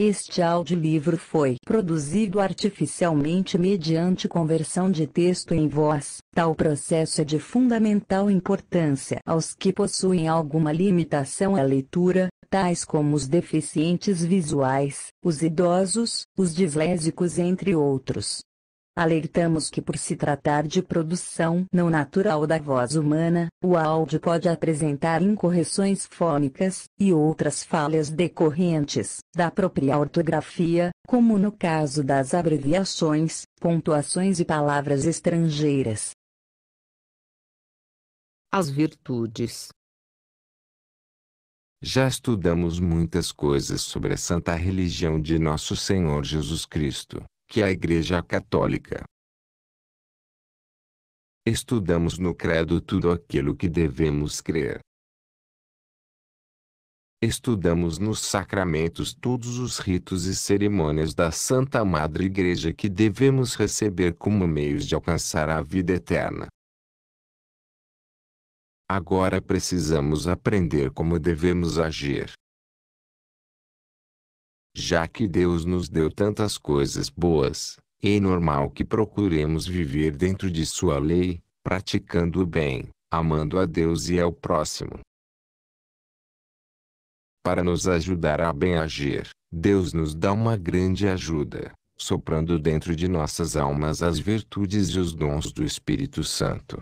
Este audiolivro foi produzido artificialmente mediante conversão de texto em voz. Tal processo é de fundamental importância aos que possuem alguma limitação à leitura, tais como os deficientes visuais, os idosos, os dislésicos entre outros. Alertamos que por se tratar de produção não natural da voz humana, o áudio pode apresentar incorreções fônicas, e outras falhas decorrentes da própria ortografia, como no caso das abreviações, pontuações e palavras estrangeiras. As virtudes já estudamos muitas coisas sobre a santa religião de nosso Senhor Jesus Cristo que a Igreja Católica. Estudamos no Credo tudo aquilo que devemos crer. Estudamos nos sacramentos todos os ritos e cerimônias da Santa Madre Igreja que devemos receber como meios de alcançar a vida eterna. Agora precisamos aprender como devemos agir já que Deus nos deu tantas coisas boas, é normal que procuremos viver dentro de sua lei, praticando o bem, amando a Deus e ao próximo. Para nos ajudar a bem agir, Deus nos dá uma grande ajuda, soprando dentro de nossas almas as virtudes e os dons do Espírito Santo.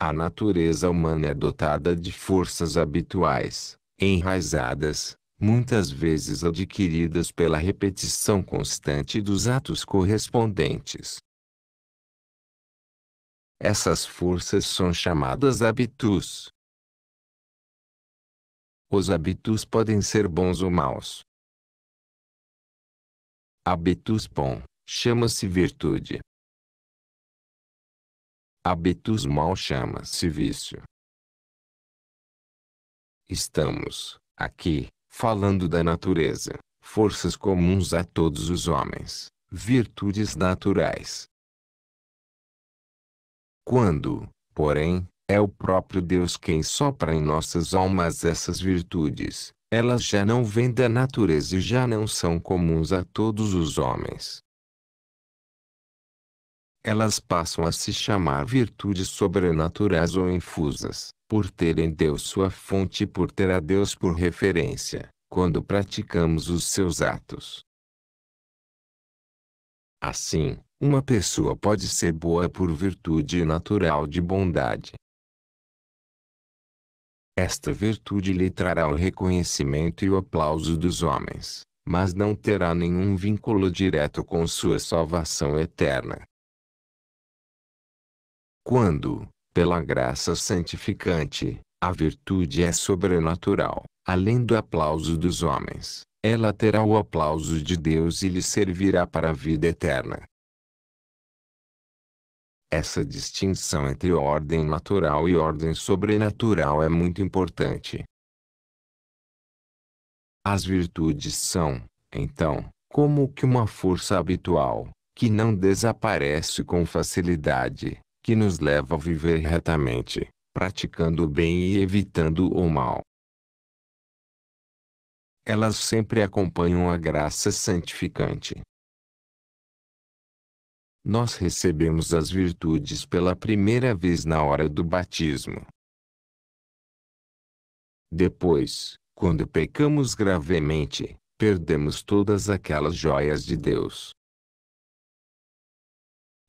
A natureza humana é dotada de forças habituais, enraizadas, muitas vezes adquiridas pela repetição constante dos atos correspondentes. Essas forças são chamadas hábitos. Os hábitos podem ser bons ou maus. Hábitos bom, chama-se virtude. Hábitos mal chama-se vício. Estamos, aqui, falando da natureza, forças comuns a todos os homens, virtudes naturais. Quando, porém, é o próprio Deus quem sopra em nossas almas essas virtudes, elas já não vêm da natureza e já não são comuns a todos os homens. Elas passam a se chamar virtudes sobrenaturais ou infusas por ter em Deus sua fonte e por ter a Deus por referência, quando praticamos os seus atos. Assim, uma pessoa pode ser boa por virtude natural de bondade. Esta virtude lhe trará o reconhecimento e o aplauso dos homens, mas não terá nenhum vínculo direto com sua salvação eterna. Quando, pela graça santificante, a virtude é sobrenatural, além do aplauso dos homens, ela terá o aplauso de Deus e lhe servirá para a vida eterna. Essa distinção entre ordem natural e ordem sobrenatural é muito importante. As virtudes são, então, como que uma força habitual, que não desaparece com facilidade, que nos leva a viver retamente, praticando o bem e evitando o mal. Elas sempre acompanham a graça santificante. Nós recebemos as virtudes pela primeira vez na hora do batismo. Depois, quando pecamos gravemente, perdemos todas aquelas joias de Deus.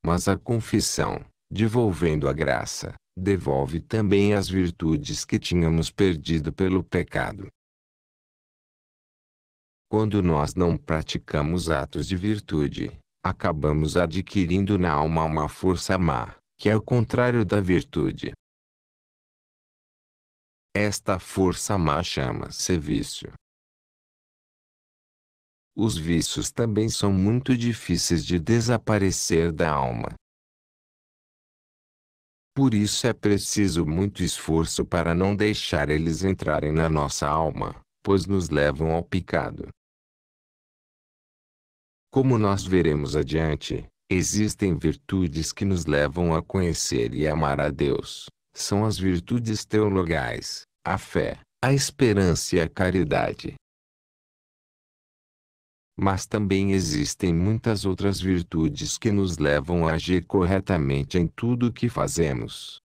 Mas a confissão, devolvendo a graça, devolve também as virtudes que tínhamos perdido pelo pecado. Quando nós não praticamos atos de virtude, acabamos adquirindo na alma uma força má, que é o contrário da virtude. Esta força má chama-se vício. Os vícios também são muito difíceis de desaparecer da alma, por isso é preciso muito esforço para não deixar eles entrarem na nossa alma, pois nos levam ao pecado. Como nós veremos adiante, existem virtudes que nos levam a conhecer e amar a Deus. São as virtudes teologais, a fé, a esperança e a caridade. Mas também existem muitas outras virtudes que nos levam a agir corretamente em tudo o que fazemos.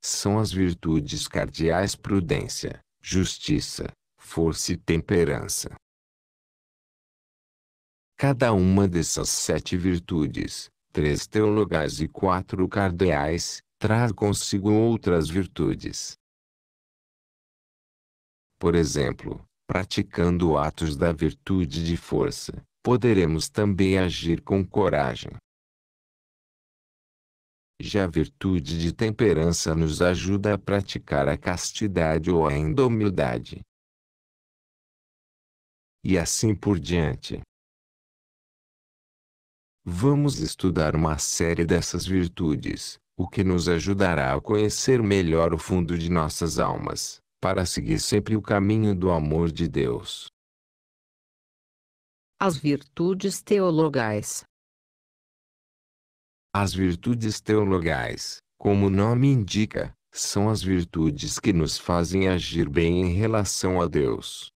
São as virtudes cardeais prudência, justiça, força e temperança. Cada uma dessas sete virtudes, três teologais e quatro cardeais, traz consigo outras virtudes. Por exemplo, praticando atos da virtude de força, poderemos também agir com coragem. Já a virtude de temperança nos ajuda a praticar a castidade ou a indomildade. E assim por diante. Vamos estudar uma série dessas virtudes, o que nos ajudará a conhecer melhor o fundo de nossas almas para seguir sempre o caminho do amor de Deus. As virtudes teologais. As virtudes teologais, como o nome indica, são as virtudes que nos fazem agir bem em relação a Deus.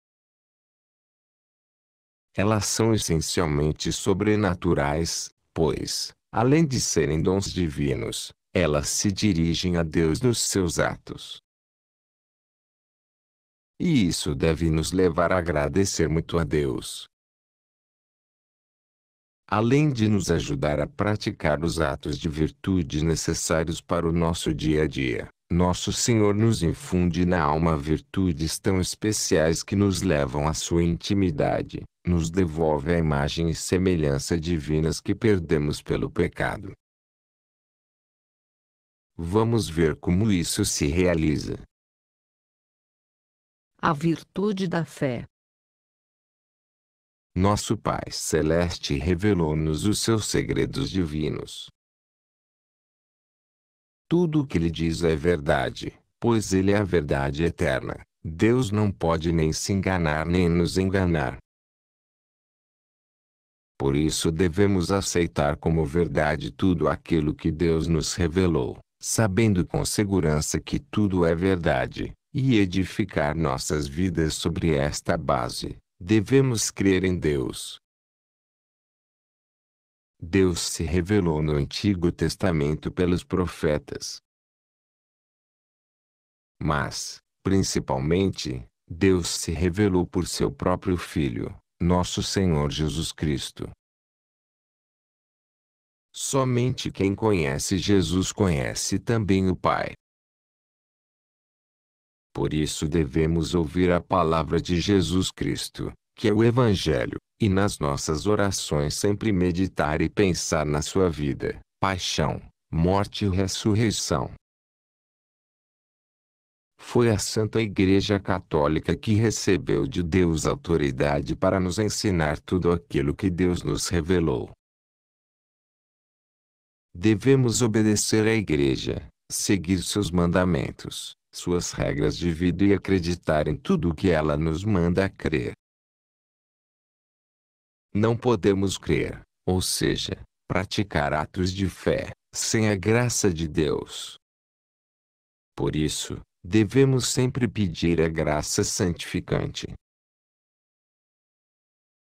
Elas são essencialmente sobrenaturais, pois, além de serem dons divinos, elas se dirigem a Deus nos seus atos. E isso deve nos levar a agradecer muito a Deus. Além de nos ajudar a praticar os atos de virtude necessários para o nosso dia a dia, nosso Senhor nos infunde na alma virtudes tão especiais que nos levam à sua intimidade, nos devolve a imagem e semelhança divinas que perdemos pelo pecado. Vamos ver como isso se realiza. A virtude da fé. Nosso Pai Celeste revelou-nos os seus segredos divinos. Tudo o que ele diz é verdade, pois ele é a verdade eterna. Deus não pode nem se enganar nem nos enganar. Por isso devemos aceitar como verdade tudo aquilo que Deus nos revelou, sabendo com segurança que tudo é verdade e edificar nossas vidas sobre esta base, devemos crer em Deus. Deus se revelou no Antigo Testamento pelos profetas. Mas, principalmente, Deus se revelou por seu próprio Filho, nosso Senhor Jesus Cristo. Somente quem conhece Jesus conhece também o Pai. Por isso devemos ouvir a palavra de Jesus Cristo, que é o Evangelho, e nas nossas orações sempre meditar e pensar na sua vida, paixão, morte e ressurreição. Foi a Santa Igreja Católica que recebeu de Deus autoridade para nos ensinar tudo aquilo que Deus nos revelou. Devemos obedecer à Igreja, seguir seus mandamentos, suas regras de vida e acreditar em tudo o que ela nos manda crer. Não podemos crer, ou seja, praticar atos de fé, sem a graça de Deus. Por isso, devemos sempre pedir a graça santificante.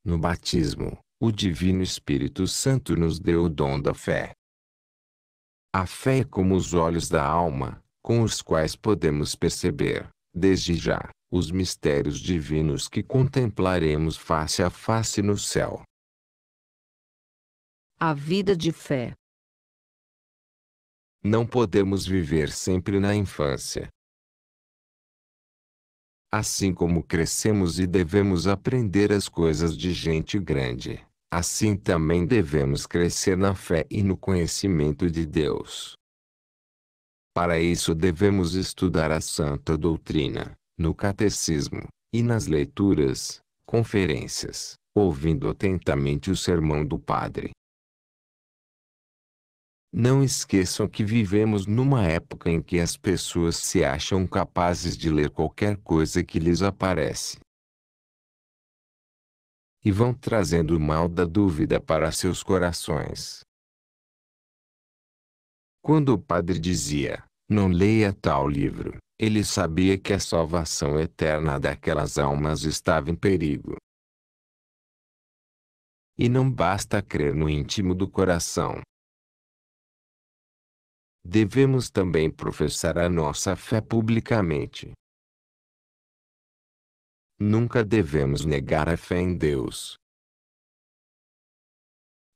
No batismo, o Divino Espírito Santo nos deu o dom da fé. A fé é como os olhos da alma, com os quais podemos perceber, desde já, os mistérios divinos que contemplaremos face a face no céu. A vida de fé. Não podemos viver sempre na infância. Assim como crescemos e devemos aprender as coisas de gente grande, assim também devemos crescer na fé e no conhecimento de Deus. Para isso devemos estudar a santa doutrina, no catecismo, e nas leituras, conferências, ouvindo atentamente o sermão do Padre. Não esqueçam que vivemos numa época em que as pessoas se acham capazes de ler qualquer coisa que lhes aparece. E vão trazendo o mal da dúvida para seus corações. Quando o padre dizia, não leia tal livro. Ele sabia que a salvação eterna daquelas almas estava em perigo. E não basta crer no íntimo do coração. Devemos também professar a nossa fé publicamente. Nunca devemos negar a fé em Deus.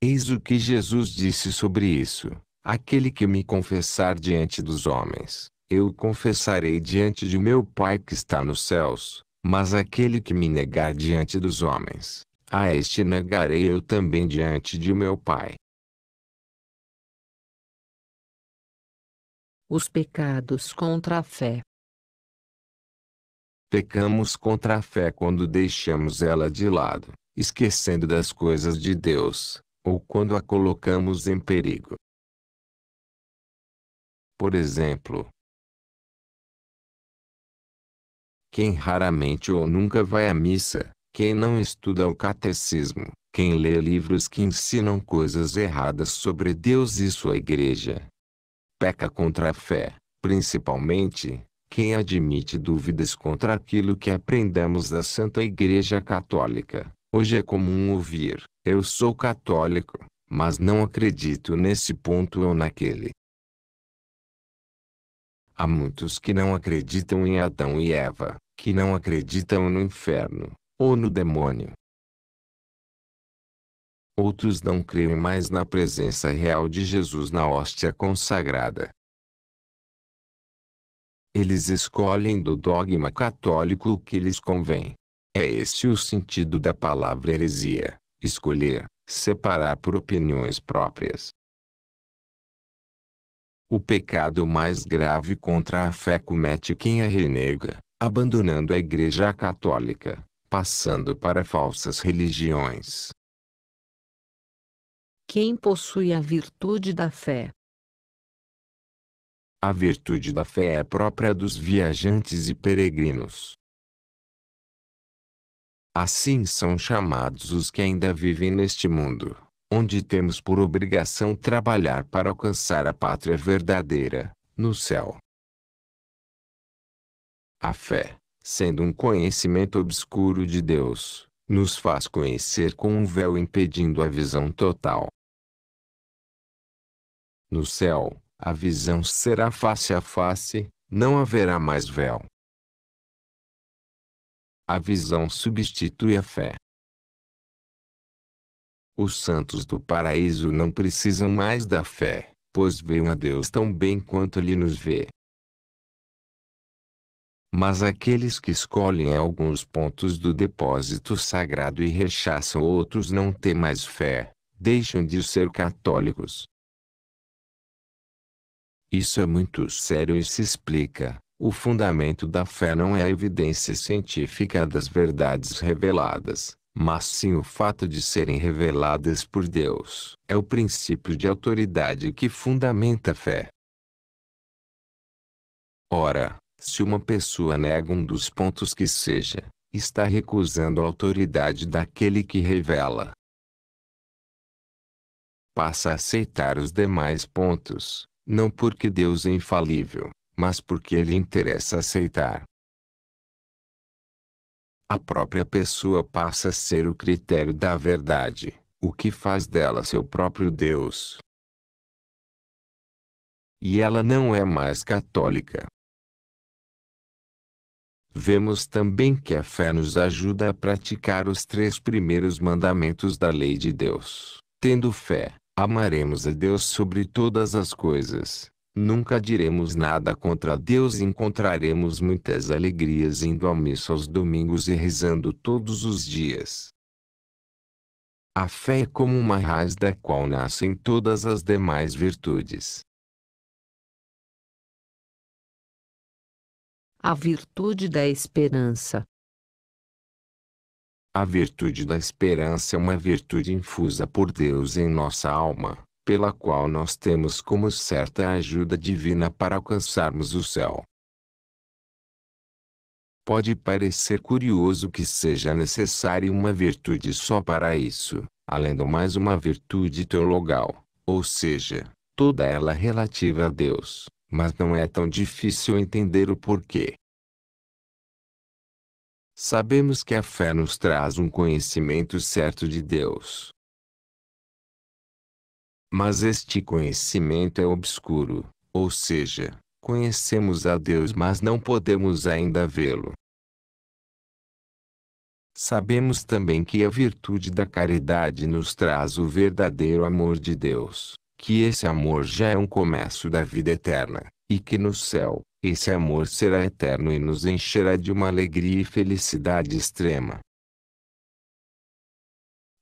Eis o que Jesus disse sobre isso. Aquele que me confessar diante dos homens, eu o confessarei diante de meu Pai que está nos céus, mas aquele que me negar diante dos homens, a este negarei eu também diante de meu Pai. Os pecados contra a fé. Pecamos contra a fé quando deixamos ela de lado, esquecendo das coisas de Deus, ou quando a colocamos em perigo por exemplo. Quem raramente ou nunca vai à missa, quem não estuda o catecismo, quem lê livros que ensinam coisas erradas sobre Deus e sua igreja. Peca contra a fé, principalmente, quem admite dúvidas contra aquilo que aprendemos da Santa Igreja Católica. Hoje é comum ouvir: Eu sou católico, mas não acredito nesse ponto ou naquele. Há muitos que não acreditam em Adão e Eva, que não acreditam no inferno, ou no demônio. Outros não creem mais na presença real de Jesus na hóstia consagrada. Eles escolhem do dogma católico o que lhes convém. É esse o sentido da palavra heresia: escolher, separar por opiniões próprias, o pecado mais grave contra a fé comete quem a renega, abandonando a Igreja Católica, passando para falsas religiões. Quem possui a virtude da fé? A virtude da fé é própria dos viajantes e peregrinos. Assim são chamados os que ainda vivem neste mundo onde temos por obrigação trabalhar para alcançar a pátria verdadeira, no céu. A fé, sendo um conhecimento obscuro de Deus, nos faz conhecer com um véu impedindo a visão total. No céu, a visão será face a face, não haverá mais véu. A visão substitui a fé. Os santos do paraíso não precisam mais da fé, pois veem a Deus tão bem quanto ele nos vê. Mas aqueles que escolhem alguns pontos do depósito sagrado e rechaçam outros não têm mais fé, deixam de ser católicos. Isso é muito sério e se explica. O fundamento da fé não é a evidência científica das verdades reveladas, mas sim o fato de serem reveladas por Deus. É o princípio de autoridade que fundamenta a fé. Ora, se uma pessoa nega um dos pontos que seja, está recusando a autoridade daquele que revela. Passa a aceitar os demais pontos, não porque Deus é infalível, mas porque lhe interessa aceitar a própria pessoa passa a ser o critério da verdade, o que faz dela seu próprio Deus. E ela não é mais católica. Vemos também que a fé nos ajuda a praticar os três primeiros mandamentos da lei de Deus. Tendo fé, amaremos a Deus sobre todas as coisas, Nunca diremos nada contra Deus e encontraremos muitas alegrias indo à missa aos domingos e rezando todos os dias. A fé é como uma raiz da qual nascem todas as demais virtudes. A virtude da esperança. A virtude da esperança é uma virtude infusa por Deus em nossa alma, pela qual nós temos como certa a ajuda divina para alcançarmos o céu. Pode parecer curioso que seja necessária uma virtude só para isso, além do mais uma virtude teologal, ou seja, toda ela relativa a Deus, mas não é tão difícil entender o porquê. Sabemos que a fé nos traz um conhecimento certo de Deus, mas este conhecimento é obscuro, ou seja, conhecemos a Deus mas não podemos ainda vê-lo. Sabemos também que a virtude da caridade nos traz o verdadeiro amor de Deus, que esse amor já é um começo da vida eterna, e que no céu, esse amor será eterno e nos encherá de uma alegria e felicidade extrema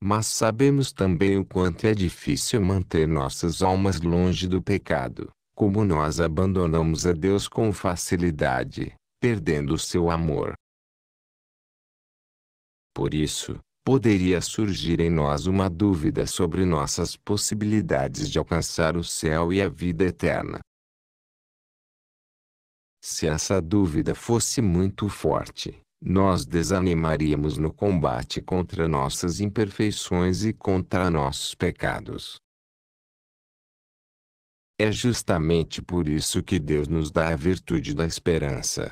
mas sabemos também o quanto é difícil manter nossas almas longe do pecado, como nós abandonamos a Deus com facilidade, perdendo o seu amor. Por isso, poderia surgir em nós uma dúvida sobre nossas possibilidades de alcançar o céu e a vida eterna. Se essa dúvida fosse muito forte, nós desanimaríamos no combate contra nossas imperfeições e contra nossos pecados. É justamente por isso que Deus nos dá a virtude da esperança.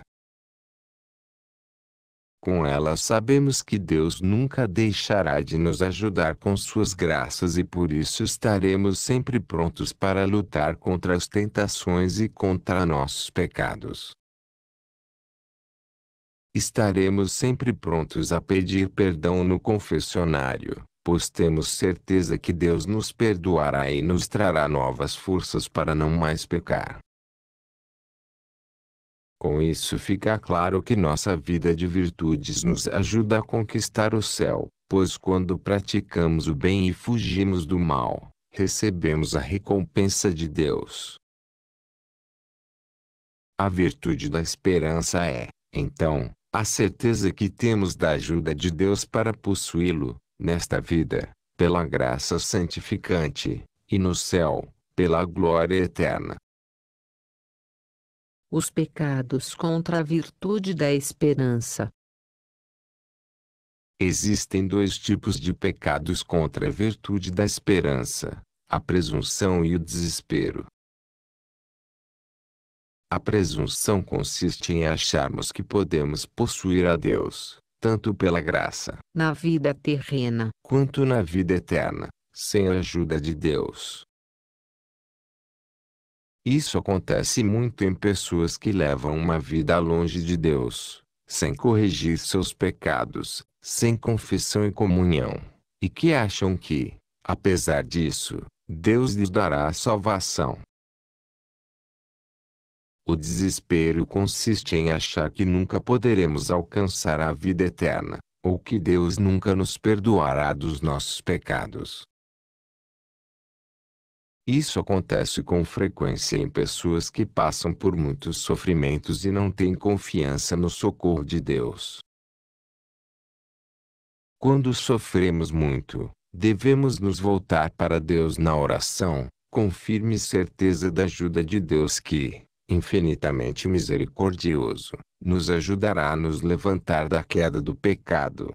Com ela sabemos que Deus nunca deixará de nos ajudar com suas graças e por isso estaremos sempre prontos para lutar contra as tentações e contra nossos pecados estaremos sempre prontos a pedir perdão no confessionário, pois temos certeza que Deus nos perdoará e nos trará novas forças para não mais pecar. Com isso fica claro que nossa vida de virtudes nos ajuda a conquistar o céu, pois quando praticamos o bem e fugimos do mal, recebemos a recompensa de Deus. A virtude da esperança é, então, a certeza que temos da ajuda de Deus para possuí-lo, nesta vida, pela graça santificante, e no céu, pela glória eterna. Os pecados contra a virtude da esperança. Existem dois tipos de pecados contra a virtude da esperança: a presunção e o desespero. A presunção consiste em acharmos que podemos possuir a Deus, tanto pela graça, na vida terrena, quanto na vida eterna, sem a ajuda de Deus. Isso acontece muito em pessoas que levam uma vida longe de Deus, sem corrigir seus pecados, sem confissão e comunhão, e que acham que, apesar disso, Deus lhes dará a salvação. O desespero consiste em achar que nunca poderemos alcançar a vida eterna, ou que Deus nunca nos perdoará dos nossos pecados. Isso acontece com frequência em pessoas que passam por muitos sofrimentos e não têm confiança no socorro de Deus. Quando sofremos muito, devemos nos voltar para Deus na oração, com firme certeza da ajuda de Deus que, infinitamente misericordioso, nos ajudará a nos levantar da queda do pecado.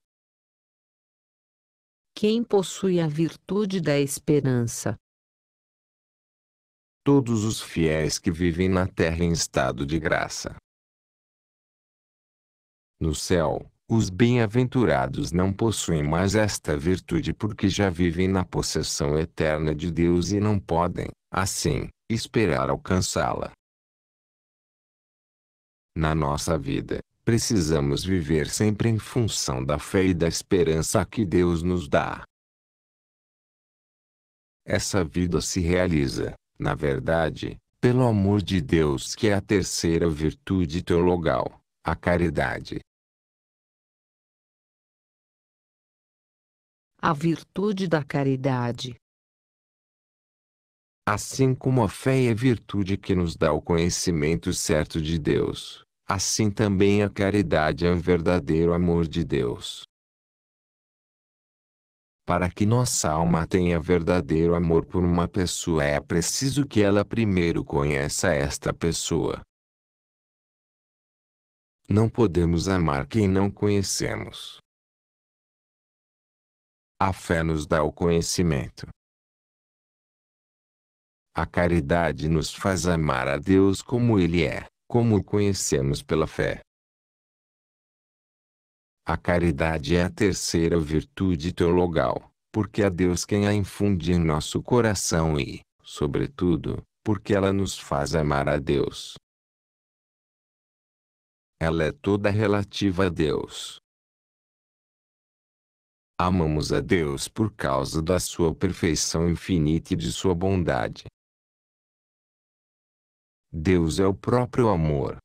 Quem possui a virtude da esperança? Todos os fiéis que vivem na terra em estado de graça. No céu, os bem-aventurados não possuem mais esta virtude porque já vivem na possessão eterna de Deus e não podem, assim, esperar alcançá-la. Na nossa vida, precisamos viver sempre em função da fé e da esperança que Deus nos dá. Essa vida se realiza, na verdade, pelo amor de Deus, que é a terceira virtude teologal, a caridade. A virtude da caridade. Assim como a fé é virtude que nos dá o conhecimento certo de Deus, Assim também a caridade é o verdadeiro amor de Deus. Para que nossa alma tenha verdadeiro amor por uma pessoa é preciso que ela primeiro conheça esta pessoa. Não podemos amar quem não conhecemos. A fé nos dá o conhecimento. A caridade nos faz amar a Deus como Ele é como o conhecemos pela fé. A caridade é a terceira virtude teologal, porque é Deus quem a infunde em nosso coração e, sobretudo, porque ela nos faz amar a Deus. Ela é toda relativa a Deus. Amamos a Deus por causa da sua perfeição infinita e de sua bondade, Deus é o próprio amor.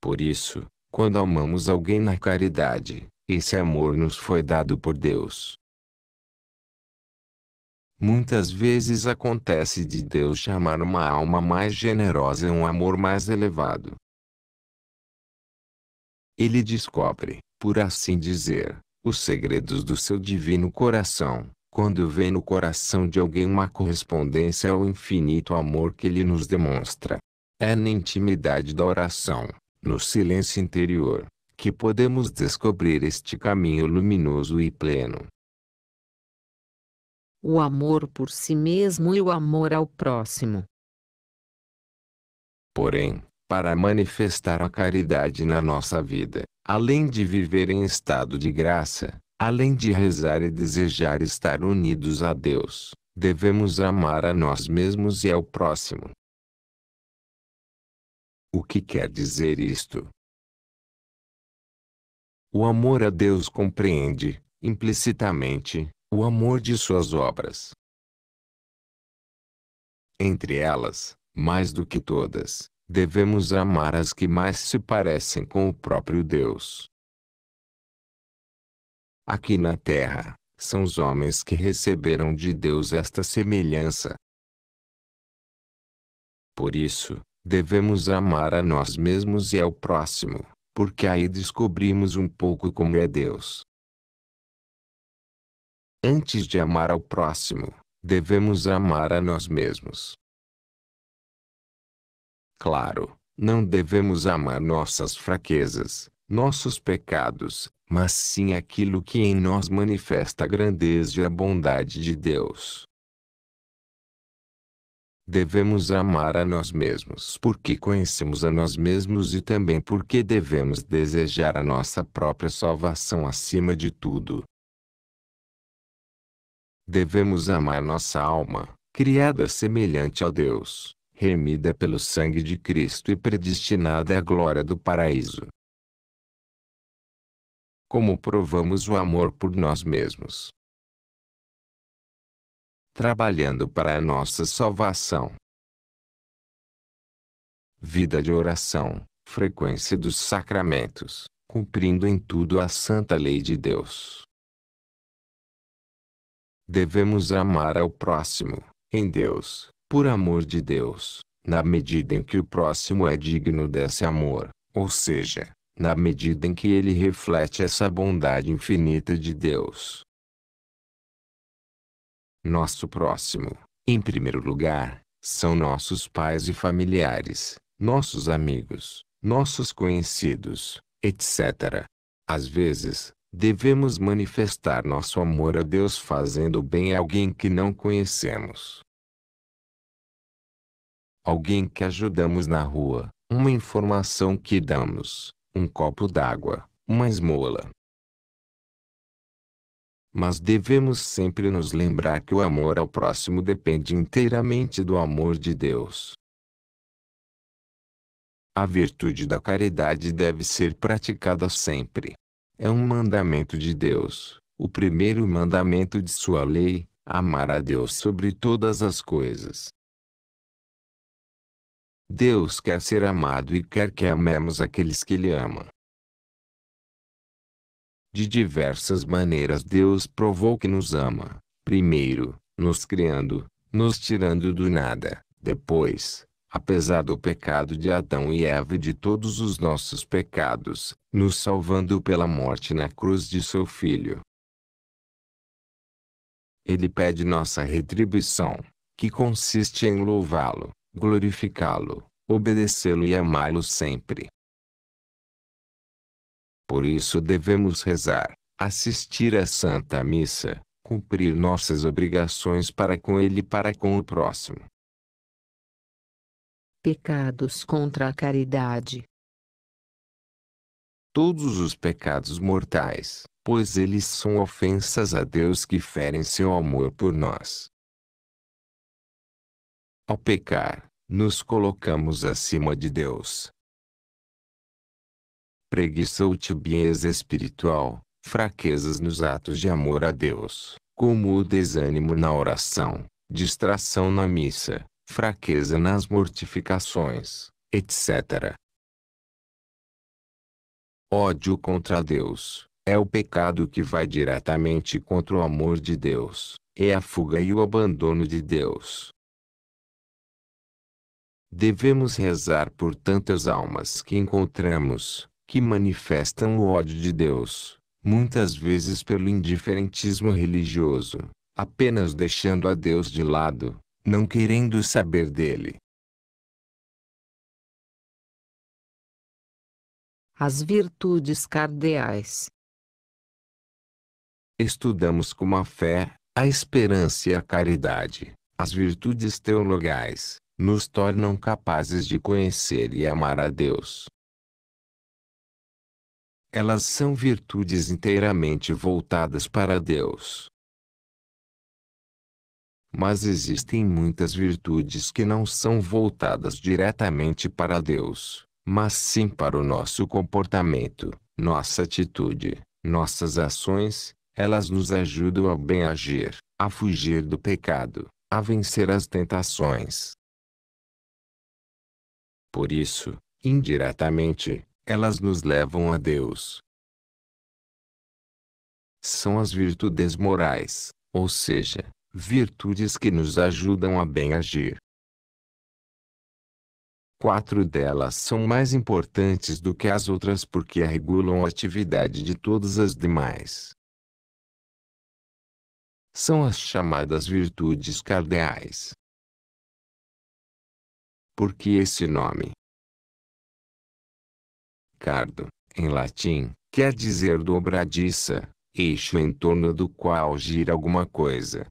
Por isso, quando amamos alguém na caridade, esse amor nos foi dado por Deus. Muitas vezes acontece de Deus chamar uma alma mais generosa a um amor mais elevado. Ele descobre, por assim dizer, os segredos do seu divino coração quando vê no coração de alguém uma correspondência ao infinito amor que ele nos demonstra. É na intimidade da oração, no silêncio interior, que podemos descobrir este caminho luminoso e pleno. O amor por si mesmo e o amor ao próximo. Porém, para manifestar a caridade na nossa vida, além de viver em estado de graça, Além de rezar e desejar estar unidos a Deus, devemos amar a nós mesmos e ao próximo. O que quer dizer isto? O amor a Deus compreende, implicitamente, o amor de suas obras. Entre elas, mais do que todas, devemos amar as que mais se parecem com o próprio Deus aqui na terra, são os homens que receberam de Deus esta semelhança. Por isso, devemos amar a nós mesmos e ao próximo, porque aí descobrimos um pouco como é Deus. Antes de amar ao próximo, devemos amar a nós mesmos. Claro, não devemos amar nossas fraquezas, nossos pecados, mas sim aquilo que em nós manifesta a grandeza e a bondade de Deus. Devemos amar a nós mesmos porque conhecemos a nós mesmos e também porque devemos desejar a nossa própria salvação acima de tudo. Devemos amar nossa alma, criada semelhante ao Deus, remida pelo sangue de Cristo e predestinada à glória do paraíso como provamos o amor por nós mesmos. Trabalhando para a nossa salvação. Vida de oração, frequência dos sacramentos, cumprindo em tudo a santa lei de Deus. Devemos amar ao próximo, em Deus, por amor de Deus, na medida em que o próximo é digno desse amor, ou seja, na medida em que ele reflete essa bondade infinita de Deus. Nosso próximo, em primeiro lugar, são nossos pais e familiares, nossos amigos, nossos conhecidos, etc. Às vezes, devemos manifestar nosso amor a Deus fazendo bem a alguém que não conhecemos. Alguém que ajudamos na rua, uma informação que damos, um copo d'água, uma esmola. Mas devemos sempre nos lembrar que o amor ao próximo depende inteiramente do amor de Deus. A virtude da caridade deve ser praticada sempre. É um mandamento de Deus, o primeiro mandamento de sua lei, amar a Deus sobre todas as coisas. Deus quer ser amado e quer que amemos aqueles que Ele ama. De diversas maneiras Deus provou que nos ama, primeiro, nos criando, nos tirando do nada, depois, apesar do pecado de Adão e Eva e de todos os nossos pecados, nos salvando pela morte na cruz de seu Filho. Ele pede nossa retribuição, que consiste em louvá-lo, glorificá-lo, obedecê-lo e amá-lo sempre. Por isso devemos rezar, assistir à Santa Missa, cumprir nossas obrigações para com ele e para com o próximo. Pecados contra a caridade. Todos os pecados mortais, pois eles são ofensas a Deus que ferem seu amor por nós. Ao pecar, nos colocamos acima de Deus. Preguiça ou tibieza espiritual, fraquezas nos atos de amor a Deus, como o desânimo na oração, distração na missa, fraqueza nas mortificações, etc. Ódio contra Deus é o pecado que vai diretamente contra o amor de Deus, é a fuga e o abandono de Deus, Devemos rezar por tantas almas que encontramos, que manifestam o ódio de Deus, muitas vezes pelo indiferentismo religioso, apenas deixando a Deus de lado, não querendo saber dele. As virtudes cardeais. Estudamos como a fé, a esperança e a caridade, as virtudes teologais, nos tornam capazes de conhecer e amar a Deus. Elas são virtudes inteiramente voltadas para Deus. Mas existem muitas virtudes que não são voltadas diretamente para Deus, mas sim para o nosso comportamento, nossa atitude, nossas ações, elas nos ajudam a bem agir, a fugir do pecado, a vencer as tentações, por isso, indiretamente, elas nos levam a Deus. São as virtudes morais, ou seja, virtudes que nos ajudam a bem agir. Quatro delas são mais importantes do que as outras porque regulam a atividade de todas as demais. São as chamadas virtudes cardeais. Por que esse nome? Cardo, em latim, quer dizer dobradiça, eixo em torno do qual gira alguma coisa.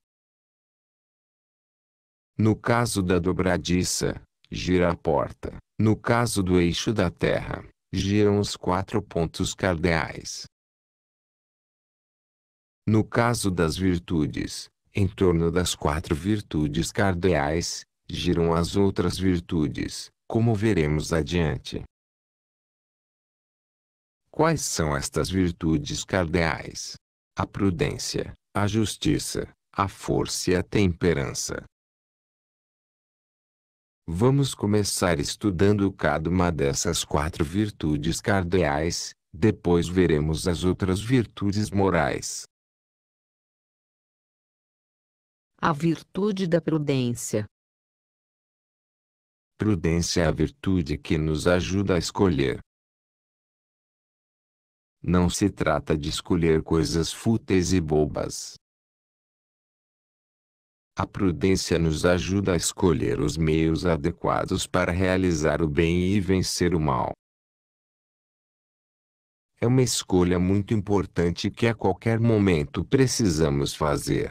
No caso da dobradiça, gira a porta. No caso do eixo da Terra, giram os quatro pontos cardeais. No caso das virtudes, em torno das quatro virtudes cardeais, giram as outras virtudes, como veremos adiante. Quais são estas virtudes cardeais? A prudência, a justiça, a força e a temperança. Vamos começar estudando cada uma dessas quatro virtudes cardeais, depois veremos as outras virtudes morais. A virtude da prudência. Prudência é a virtude que nos ajuda a escolher. Não se trata de escolher coisas fúteis e bobas. A prudência nos ajuda a escolher os meios adequados para realizar o bem e vencer o mal. É uma escolha muito importante que a qualquer momento precisamos fazer.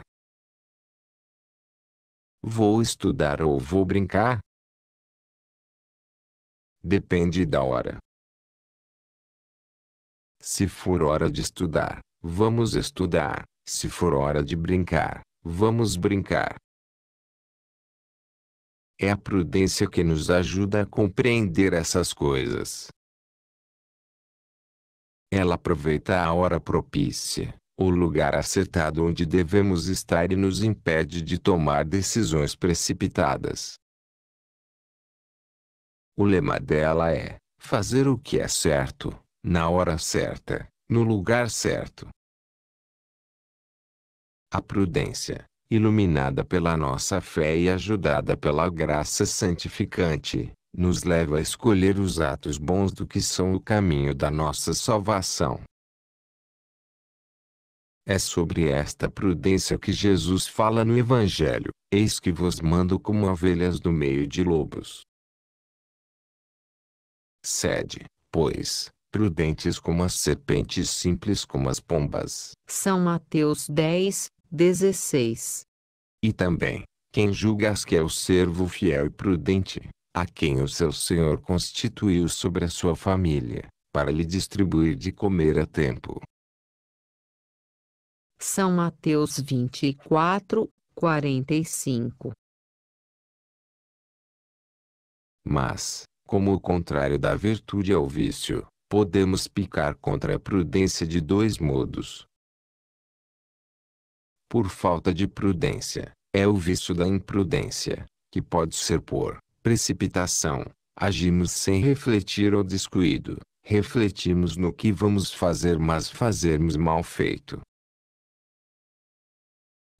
Vou estudar ou vou brincar? Depende da hora. Se for hora de estudar, vamos estudar. Se for hora de brincar, vamos brincar. É a prudência que nos ajuda a compreender essas coisas. Ela aproveita a hora propícia, o lugar acertado onde devemos estar e nos impede de tomar decisões precipitadas. O lema dela é: fazer o que é certo, na hora certa, no lugar certo. A prudência, iluminada pela nossa fé e ajudada pela graça santificante, nos leva a escolher os atos bons do que são o caminho da nossa salvação. É sobre esta prudência que Jesus fala no Evangelho: Eis que vos mando como ovelhas do meio de lobos. Sede, pois, prudentes como as serpentes simples como as pombas. São Mateus 10, 16. E também, quem julgas que é o servo fiel e prudente, a quem o seu senhor constituiu sobre a sua família, para lhe distribuir de comer a tempo. São Mateus 24, 45. Mas, como o contrário da virtude é o vício, podemos picar contra a prudência de dois modos. Por falta de prudência, é o vício da imprudência, que pode ser por precipitação, agimos sem refletir ou descuido, refletimos no que vamos fazer mas fazermos mal feito.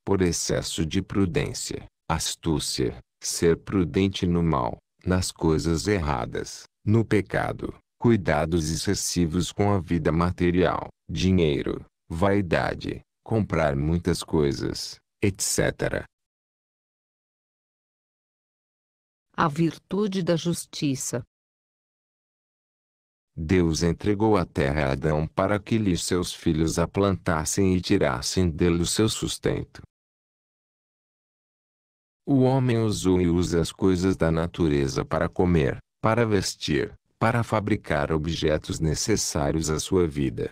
Por excesso de prudência, astúcia, ser prudente no mal, nas coisas erradas, no pecado, cuidados excessivos com a vida material, dinheiro, vaidade, comprar muitas coisas, etc. A virtude da justiça. Deus entregou a terra a Adão para que lhe seus filhos a plantassem e tirassem dele o seu sustento. O homem usou e usa as coisas da natureza para comer, para vestir, para fabricar objetos necessários à sua vida.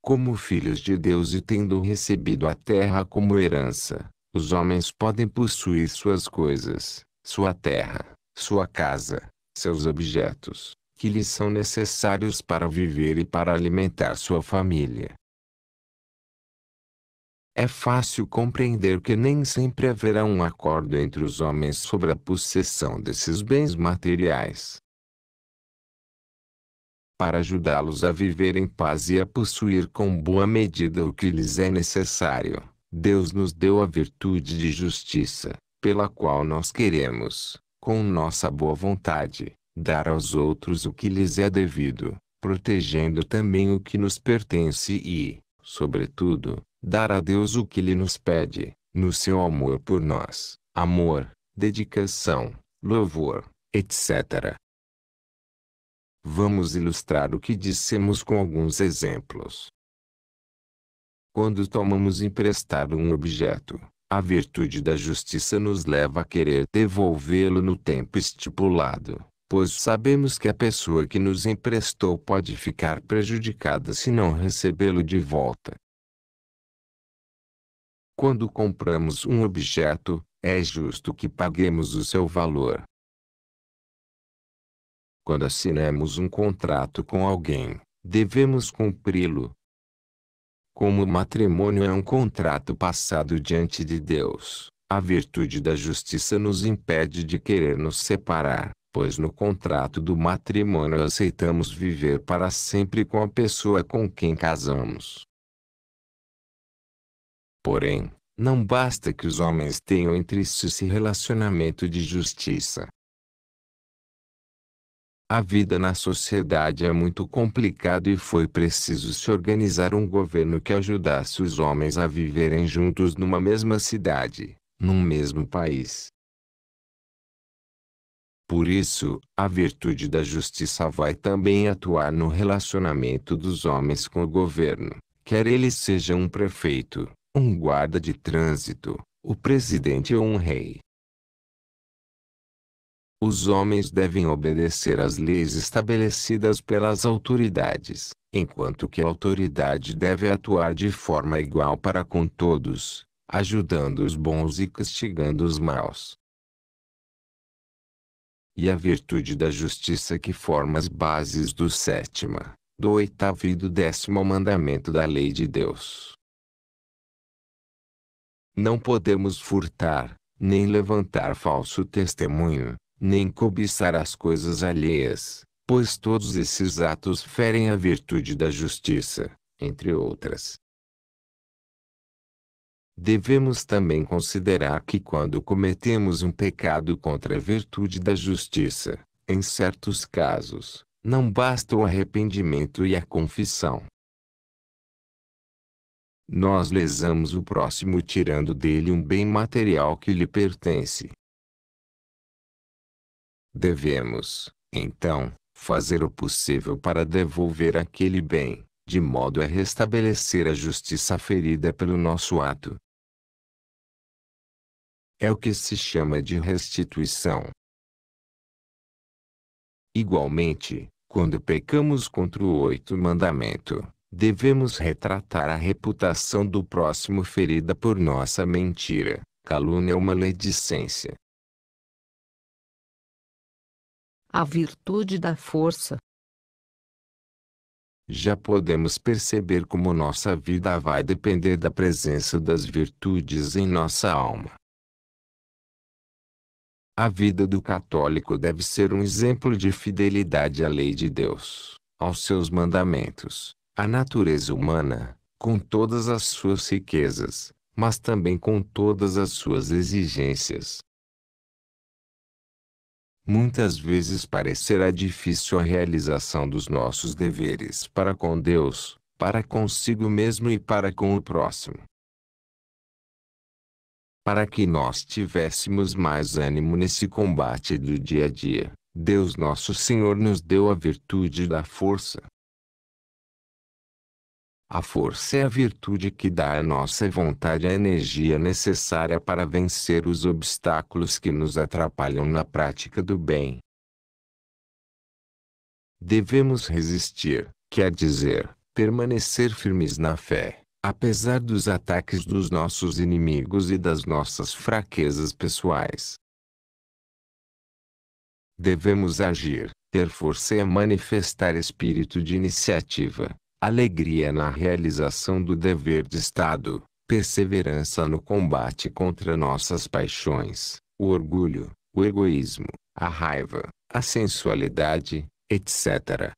Como filhos de Deus e tendo recebido a terra como herança, os homens podem possuir suas coisas, sua terra, sua casa, seus objetos, que lhes são necessários para viver e para alimentar sua família. É fácil compreender que nem sempre haverá um acordo entre os homens sobre a possessão desses bens materiais. Para ajudá-los a viver em paz e a possuir com boa medida o que lhes é necessário, Deus nos deu a virtude de justiça, pela qual nós queremos, com nossa boa vontade, dar aos outros o que lhes é devido, protegendo também o que nos pertence e, sobretudo, dar a Deus o que Ele nos pede, no seu amor por nós, amor, dedicação, louvor, etc. Vamos ilustrar o que dissemos com alguns exemplos. Quando tomamos emprestado um objeto, a virtude da justiça nos leva a querer devolvê-lo no tempo estipulado, pois sabemos que a pessoa que nos emprestou pode ficar prejudicada se não recebê-lo de volta. Quando compramos um objeto, é justo que paguemos o seu valor. Quando assinamos um contrato com alguém, devemos cumpri-lo. Como o matrimônio é um contrato passado diante de Deus, a virtude da justiça nos impede de querer nos separar, pois no contrato do matrimônio aceitamos viver para sempre com a pessoa com quem casamos. Porém, não basta que os homens tenham entre si esse relacionamento de justiça. A vida na sociedade é muito complicada e foi preciso se organizar um governo que ajudasse os homens a viverem juntos numa mesma cidade, num mesmo país. Por isso, a virtude da justiça vai também atuar no relacionamento dos homens com o governo, quer ele seja um prefeito, um guarda de trânsito, o presidente ou é um rei. Os homens devem obedecer às leis estabelecidas pelas autoridades, enquanto que a autoridade deve atuar de forma igual para com todos, ajudando os bons e castigando os maus. E a virtude da justiça que forma as bases do sétima, do oitavo e do décimo mandamento da lei de Deus. Não podemos furtar, nem levantar falso testemunho, nem cobiçar as coisas alheias, pois todos esses atos ferem a virtude da justiça, entre outras. Devemos também considerar que quando cometemos um pecado contra a virtude da justiça, em certos casos, não basta o arrependimento e a confissão, nós lesamos o próximo tirando dele um bem material que lhe pertence. Devemos, então, fazer o possível para devolver aquele bem, de modo a restabelecer a justiça ferida pelo nosso ato. É o que se chama de restituição. Igualmente, quando pecamos contra o oito mandamento, devemos retratar a reputação do próximo ferida por nossa mentira, calúnia ou é maledicência. A virtude da força. Já podemos perceber como nossa vida vai depender da presença das virtudes em nossa alma. A vida do católico deve ser um exemplo de fidelidade à lei de Deus, aos seus mandamentos, a natureza humana, com todas as suas riquezas, mas também com todas as suas exigências. Muitas vezes parecerá difícil a realização dos nossos deveres para com Deus, para consigo mesmo e para com o próximo. Para que nós tivéssemos mais ânimo nesse combate do dia a dia, Deus nosso Senhor nos deu a virtude da força. A força é a virtude que dá à nossa vontade a energia necessária para vencer os obstáculos que nos atrapalham na prática do bem. Devemos resistir, quer dizer, permanecer firmes na fé, apesar dos ataques dos nossos inimigos e das nossas fraquezas pessoais. Devemos agir, ter força e manifestar espírito de iniciativa, alegria na realização do dever de Estado, perseverança no combate contra nossas paixões, o orgulho, o egoísmo, a raiva, a sensualidade, etc.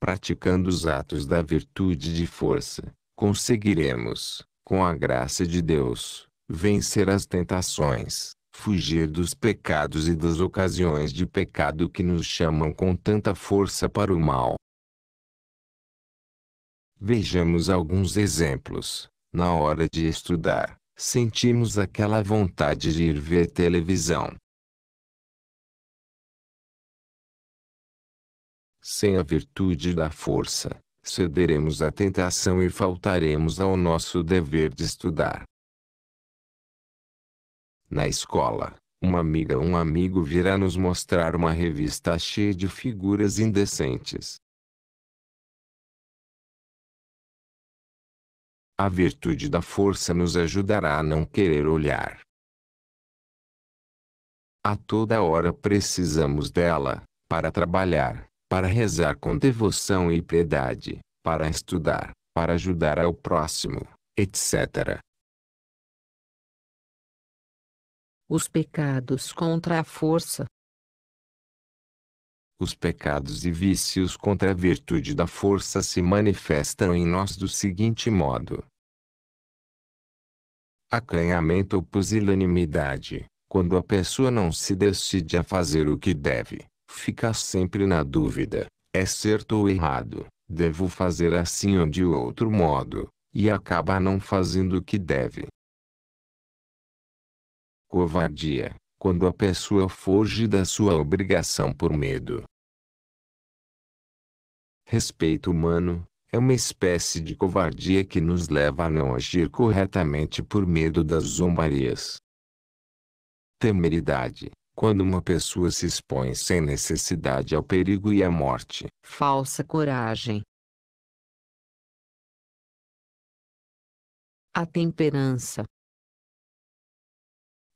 Praticando os atos da virtude de força, conseguiremos, com a graça de Deus, vencer as tentações, fugir dos pecados e das ocasiões de pecado que nos chamam com tanta força para o mal. Vejamos alguns exemplos. Na hora de estudar, sentimos aquela vontade de ir ver televisão. Sem a virtude da força, cederemos à tentação e faltaremos ao nosso dever de estudar. Na escola, uma amiga ou um amigo virá nos mostrar uma revista cheia de figuras indecentes. A virtude da força nos ajudará a não querer olhar. A toda hora precisamos dela, para trabalhar, para rezar com devoção e piedade, para estudar, para ajudar ao próximo, etc. Os pecados contra a força os pecados e vícios contra a virtude da força se manifestam em nós do seguinte modo: acanhamento ou pusilanimidade, quando a pessoa não se decide a fazer o que deve, fica sempre na dúvida: é certo ou errado, devo fazer assim ou de outro modo, e acaba não fazendo o que deve. Covardia, quando a pessoa foge da sua obrigação por medo. Respeito humano é uma espécie de covardia que nos leva a não agir corretamente por medo das zombarias. Temeridade quando uma pessoa se expõe sem necessidade ao perigo e à morte. Falsa coragem. A temperança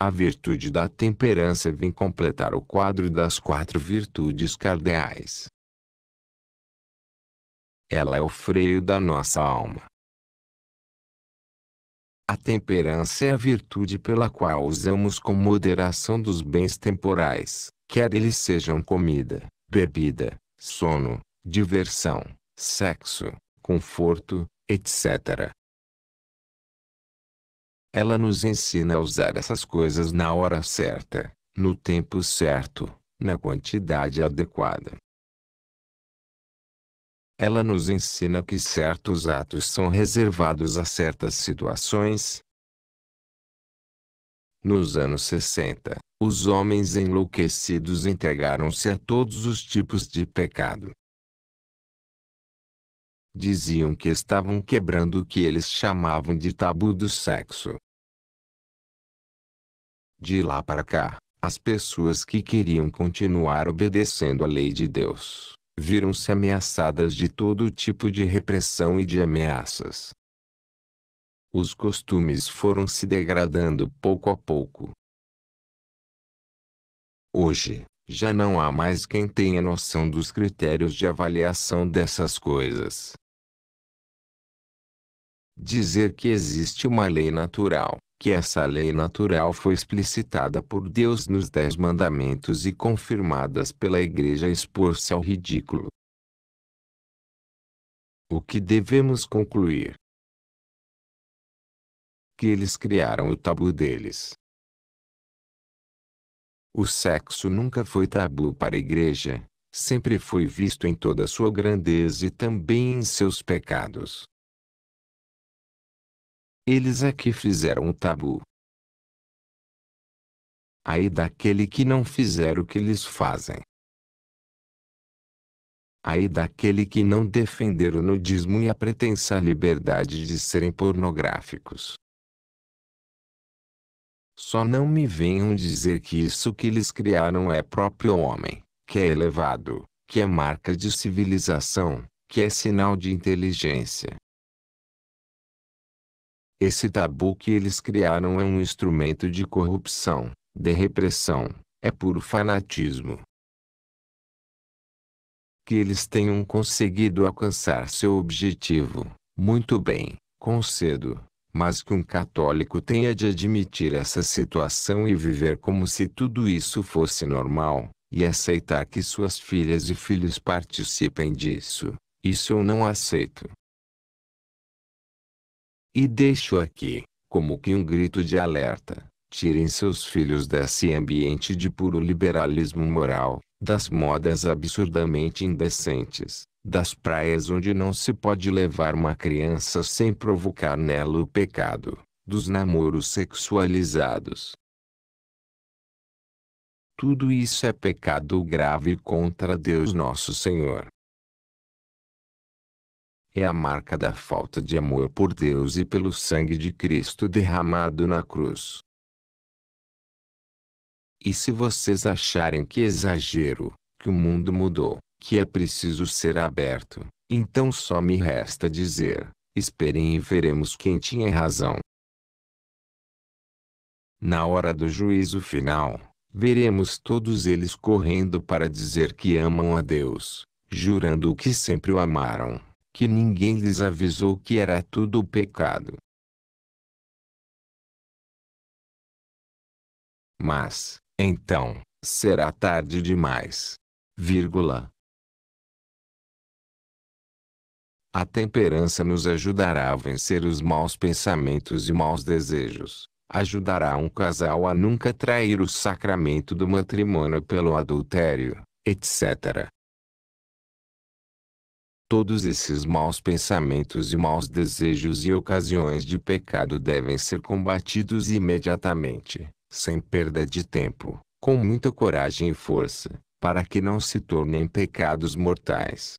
a virtude da temperança vem completar o quadro das quatro virtudes cardeais. Ela é o freio da nossa alma. A temperança é a virtude pela qual usamos com moderação dos bens temporais, quer eles sejam comida, bebida, sono, diversão, sexo, conforto, etc. Ela nos ensina a usar essas coisas na hora certa, no tempo certo, na quantidade adequada. Ela nos ensina que certos atos são reservados a certas situações. Nos anos 60, os homens enlouquecidos entregaram-se a todos os tipos de pecado diziam que estavam quebrando o que eles chamavam de tabu do sexo. De lá para cá, as pessoas que queriam continuar obedecendo à lei de Deus, viram-se ameaçadas de todo tipo de repressão e de ameaças. Os costumes foram se degradando pouco a pouco. Hoje, já não há mais quem tenha noção dos critérios de avaliação dessas coisas. Dizer que existe uma lei natural, que essa lei natural foi explicitada por Deus nos Dez Mandamentos e confirmadas pela Igreja expor-se ao ridículo. O que devemos concluir? Que eles criaram o tabu deles. O sexo nunca foi tabu para a Igreja, sempre foi visto em toda sua grandeza e também em seus pecados eles é que fizeram o tabu. Aí daquele que não fizer o que eles fazem. Aí daquele que não defender o nudismo e a pretensa liberdade de serem pornográficos. Só não me venham dizer que isso que eles criaram é próprio homem, que é elevado, que é marca de civilização, que é sinal de inteligência. Esse tabu que eles criaram é um instrumento de corrupção, de repressão, é puro fanatismo. Que eles tenham conseguido alcançar seu objetivo, muito bem, concedo, mas que um católico tenha de admitir essa situação e viver como se tudo isso fosse normal, e aceitar que suas filhas e filhos participem disso, isso eu não aceito. E deixo aqui, como que um grito de alerta, tirem seus filhos desse ambiente de puro liberalismo moral, das modas absurdamente indecentes, das praias onde não se pode levar uma criança sem provocar nela o pecado, dos namoros sexualizados. Tudo isso é pecado grave contra Deus Nosso Senhor, é a marca da falta de amor por Deus e pelo sangue de Cristo derramado na cruz. E se vocês acharem que exagero, que o mundo mudou, que é preciso ser aberto, então só me resta dizer: esperem e veremos quem tinha razão. Na hora do juízo final, veremos todos eles correndo para dizer que amam a Deus, jurando o que sempre o amaram que ninguém lhes avisou que era tudo pecado. Mas, então, será tarde demais. Vírgula. A temperança nos ajudará a vencer os maus pensamentos e maus desejos. Ajudará um casal a nunca trair o sacramento do matrimônio pelo adultério, etc. Todos esses maus pensamentos e maus desejos e ocasiões de pecado devem ser combatidos imediatamente, sem perda de tempo, com muita coragem e força, para que não se tornem pecados mortais.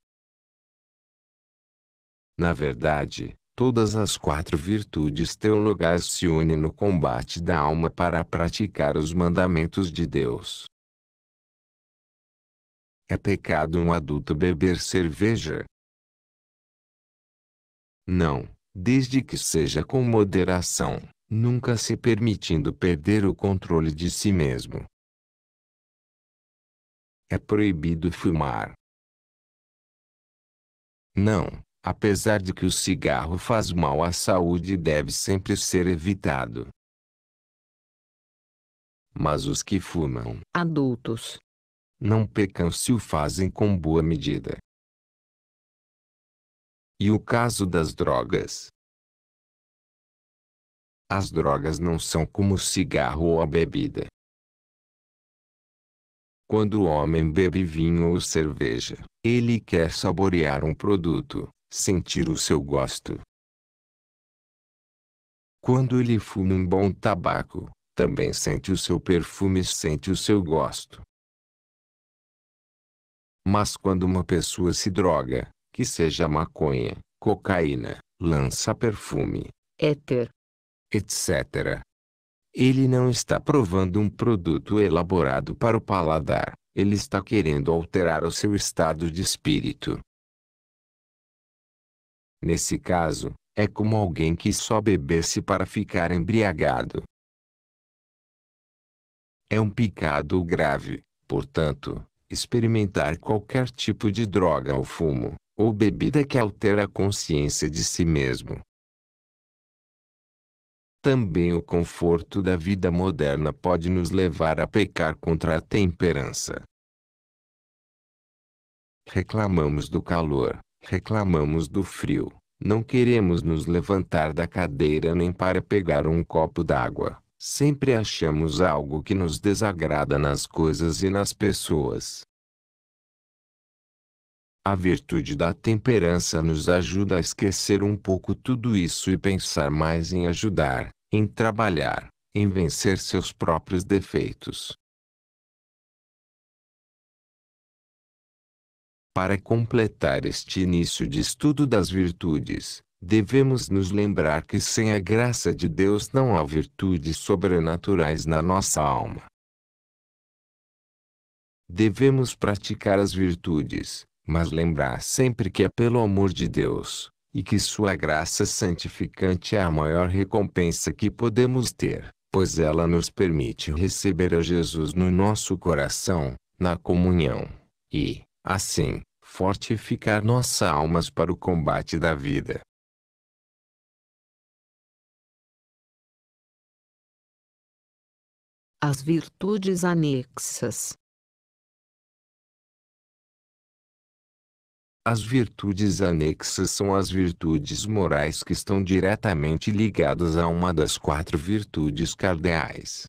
Na verdade, todas as quatro virtudes teologais se unem no combate da alma para praticar os mandamentos de Deus. É pecado um adulto beber cerveja, não, desde que seja com moderação, nunca se permitindo perder o controle de si mesmo. É proibido fumar. Não, apesar de que o cigarro faz mal à saúde e deve sempre ser evitado. Mas os que fumam, adultos, não pecam se o fazem com boa medida. E o caso das drogas. As drogas não são como o cigarro ou a bebida. Quando o homem bebe vinho ou cerveja, ele quer saborear um produto, sentir o seu gosto. Quando ele fuma um bom tabaco, também sente o seu perfume e sente o seu gosto. Mas quando uma pessoa se droga, que seja maconha, cocaína, lança-perfume, éter, etc. Ele não está provando um produto elaborado para o paladar, ele está querendo alterar o seu estado de espírito. Nesse caso, é como alguém que só bebesse para ficar embriagado. É um pecado grave, portanto, experimentar qualquer tipo de droga ou fumo, ou bebida que altera a consciência de si mesmo. Também o conforto da vida moderna pode nos levar a pecar contra a temperança. Reclamamos do calor, reclamamos do frio, não queremos nos levantar da cadeira nem para pegar um copo d'água. Sempre achamos algo que nos desagrada nas coisas e nas pessoas. A virtude da temperança nos ajuda a esquecer um pouco tudo isso e pensar mais em ajudar, em trabalhar, em vencer seus próprios defeitos. Para completar este início de estudo das virtudes, devemos nos lembrar que sem a graça de Deus não há virtudes sobrenaturais na nossa alma. Devemos praticar as virtudes, mas lembrar sempre que é pelo amor de Deus, e que sua graça santificante é a maior recompensa que podemos ter, pois ela nos permite receber a Jesus no nosso coração, na comunhão, e, assim, fortificar nossas almas para o combate da vida. As virtudes anexas As virtudes anexas são as virtudes morais que estão diretamente ligadas a uma das quatro virtudes cardeais.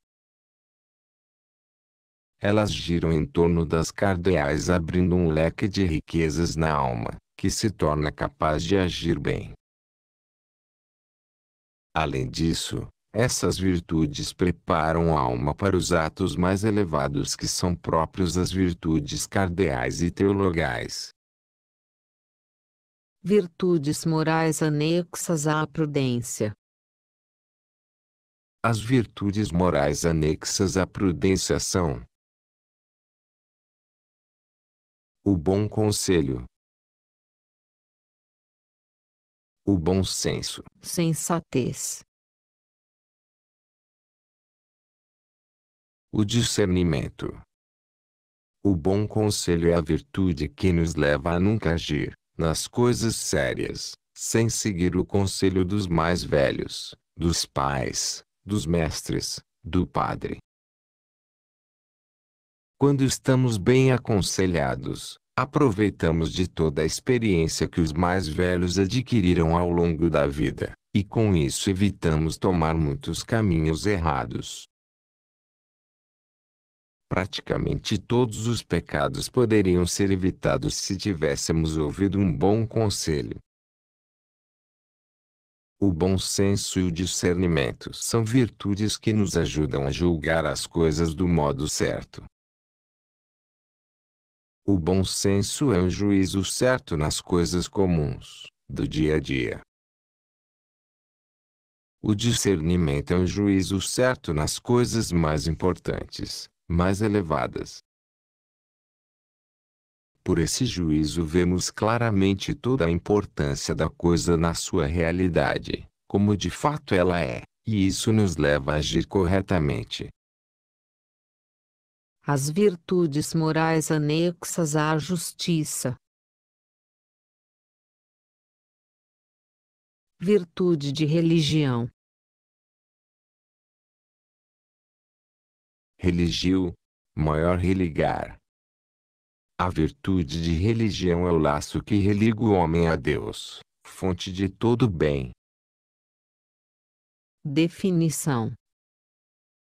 Elas giram em torno das cardeais abrindo um leque de riquezas na alma, que se torna capaz de agir bem. Além disso, essas virtudes preparam a alma para os atos mais elevados que são próprios das virtudes cardeais e teologais, virtudes morais anexas à prudência. As virtudes morais anexas à prudência são o bom conselho, o bom senso, sensatez, o discernimento. O bom conselho é a virtude que nos leva a nunca agir nas coisas sérias, sem seguir o conselho dos mais velhos, dos pais, dos mestres, do padre. Quando estamos bem aconselhados, aproveitamos de toda a experiência que os mais velhos adquiriram ao longo da vida, e com isso evitamos tomar muitos caminhos errados. Praticamente todos os pecados poderiam ser evitados se tivéssemos ouvido um bom conselho. O bom senso e o discernimento são virtudes que nos ajudam a julgar as coisas do modo certo. O bom senso é o juízo certo nas coisas comuns, do dia a dia. O discernimento é o juízo certo nas coisas mais importantes, mais elevadas. Por esse juízo vemos claramente toda a importância da coisa na sua realidade, como de fato ela é, e isso nos leva a agir corretamente. As virtudes morais anexas à justiça. Virtude de religião. Religio, maior religar. A virtude de religião é o laço que religa o homem a Deus, fonte de todo bem. Definição: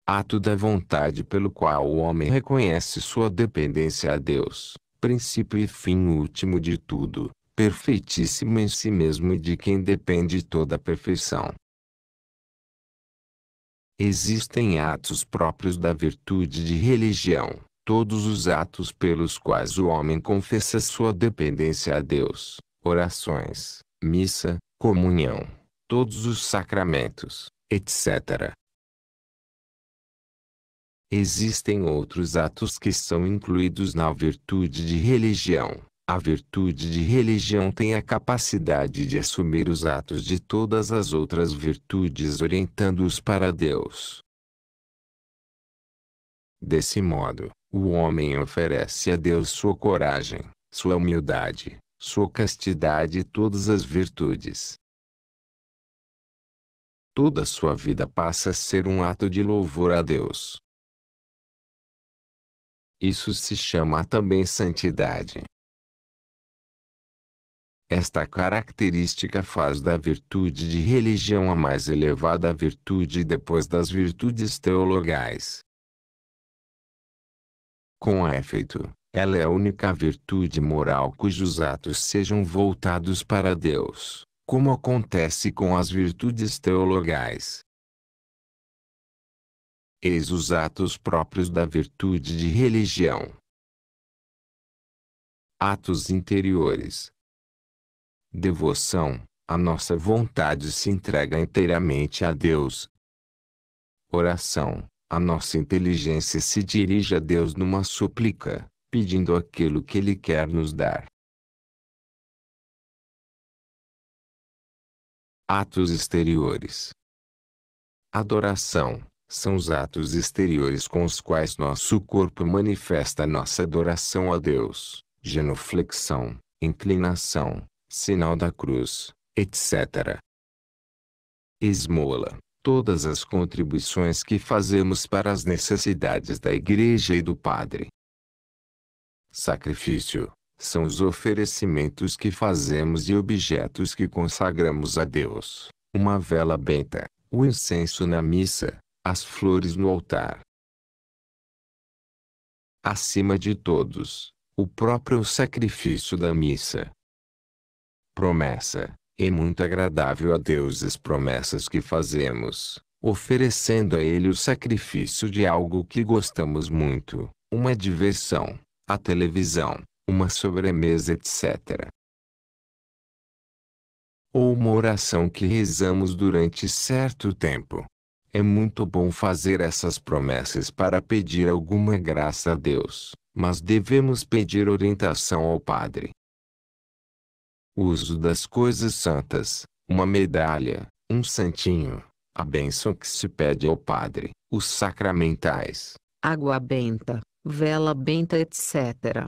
Ato da vontade pelo qual o homem reconhece sua dependência a Deus, princípio e fim último de tudo, perfeitíssimo em si mesmo e de quem depende toda a perfeição. Existem atos próprios da virtude de religião, todos os atos pelos quais o homem confessa sua dependência a Deus, orações, missa, comunhão, todos os sacramentos, etc. Existem outros atos que são incluídos na virtude de religião, a virtude de religião tem a capacidade de assumir os atos de todas as outras virtudes orientando-os para Deus. Desse modo, o homem oferece a Deus sua coragem, sua humildade, sua castidade e todas as virtudes. Toda sua vida passa a ser um ato de louvor a Deus. Isso se chama também santidade. Esta característica faz da virtude de religião a mais elevada virtude depois das virtudes teologais. Com efeito, ela é a única virtude moral cujos atos sejam voltados para Deus, como acontece com as virtudes teologais. Eis os atos próprios da virtude de religião. Atos interiores, devoção, a nossa vontade se entrega inteiramente a Deus. Oração, a nossa inteligência se dirige a Deus numa súplica, pedindo aquilo que Ele quer nos dar. Atos exteriores. Adoração são os atos exteriores com os quais nosso corpo manifesta nossa adoração a Deus, genuflexão, inclinação, sinal da cruz, etc. Esmola. Todas as contribuições que fazemos para as necessidades da Igreja e do Padre. Sacrifício. São os oferecimentos que fazemos e objetos que consagramos a Deus. Uma vela benta, o incenso na missa, as flores no altar. Acima de todos, o próprio sacrifício da missa, promessa. É muito agradável a Deus as promessas que fazemos, oferecendo a Ele o sacrifício de algo que gostamos muito, uma diversão, a televisão, uma sobremesa, etc. Ou uma oração que rezamos durante certo tempo. É muito bom fazer essas promessas para pedir alguma graça a Deus, mas devemos pedir orientação ao Padre, uso das coisas santas, uma medalha, um santinho, a bênção que se pede ao padre, os sacramentais, água benta, vela benta, etc.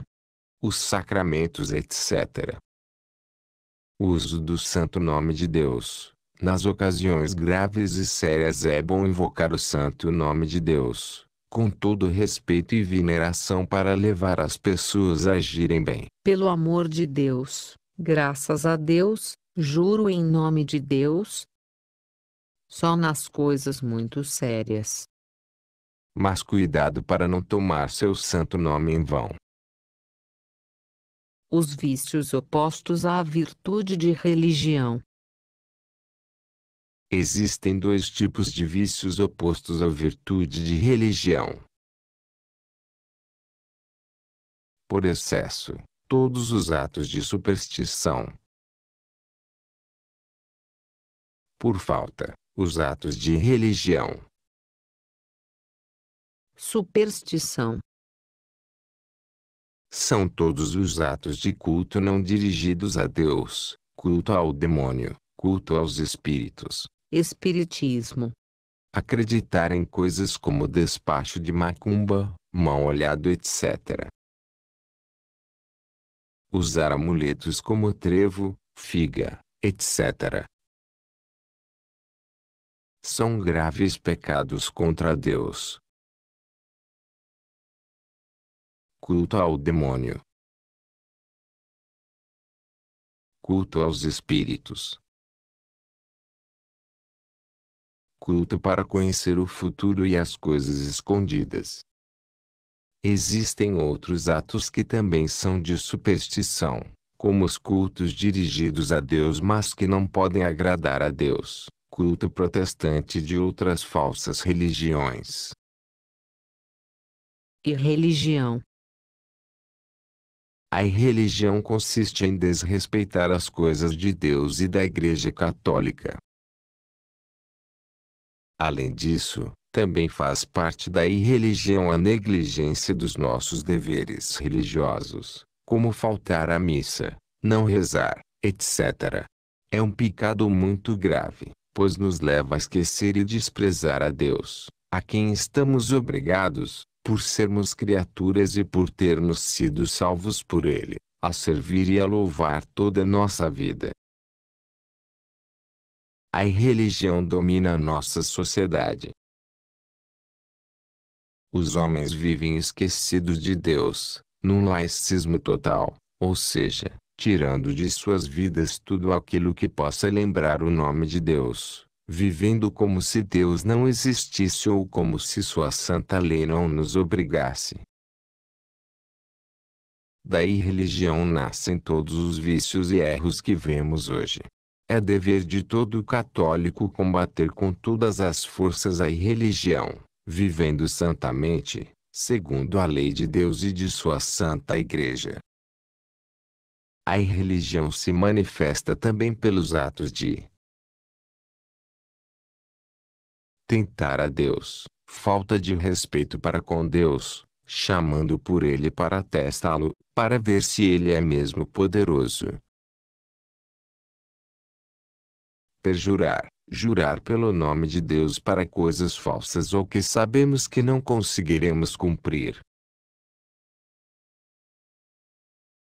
Os sacramentos, etc. uso do santo nome de Deus. Nas ocasiões graves e sérias é bom invocar o santo nome de Deus, com todo respeito e veneração para levar as pessoas a agirem bem. Pelo amor de Deus, Graças a Deus, juro em nome de Deus. Só nas coisas muito sérias. Mas cuidado para não tomar seu santo nome em vão. Os vícios opostos à virtude de religião. Existem dois tipos de vícios opostos à virtude de religião. Por excesso, todos os atos de superstição. Por falta, os atos de religião. Superstição são todos os atos de culto não dirigidos a Deus, culto ao demônio, culto aos espíritos. Espiritismo. Acreditar em coisas como despacho de macumba, mão olhado, etc usar amuletos como trevo, figa, etc. São graves pecados contra Deus. Culto ao demônio. Culto aos espíritos. Culto para conhecer o futuro e as coisas escondidas. Existem outros atos que também são de superstição, como os cultos dirigidos a Deus mas que não podem agradar a Deus, culto protestante de outras falsas religiões. Irreligião A irreligião consiste em desrespeitar as coisas de Deus e da Igreja Católica. Além disso, também faz parte da irreligião a negligência dos nossos deveres religiosos, como faltar à missa, não rezar, etc. É um pecado muito grave, pois nos leva a esquecer e desprezar a Deus, a quem estamos obrigados, por sermos criaturas e por termos sido salvos por Ele, a servir e a louvar toda a nossa vida. A irreligião domina a nossa sociedade, os homens vivem esquecidos de Deus, num laicismo total, ou seja, tirando de suas vidas tudo aquilo que possa lembrar o nome de Deus, vivendo como se Deus não existisse ou como se sua santa lei não nos obrigasse. Daí religião nascem todos os vícios e erros que vemos hoje. É dever de todo católico combater com todas as forças a irreligião vivendo santamente, segundo a lei de Deus e de sua santa Igreja. A irreligião se manifesta também pelos atos de tentar a Deus, falta de respeito para com Deus, chamando por ele para testá-lo, para ver se ele é mesmo poderoso. Perjurar jurar pelo nome de Deus para coisas falsas ou que sabemos que não conseguiremos cumprir.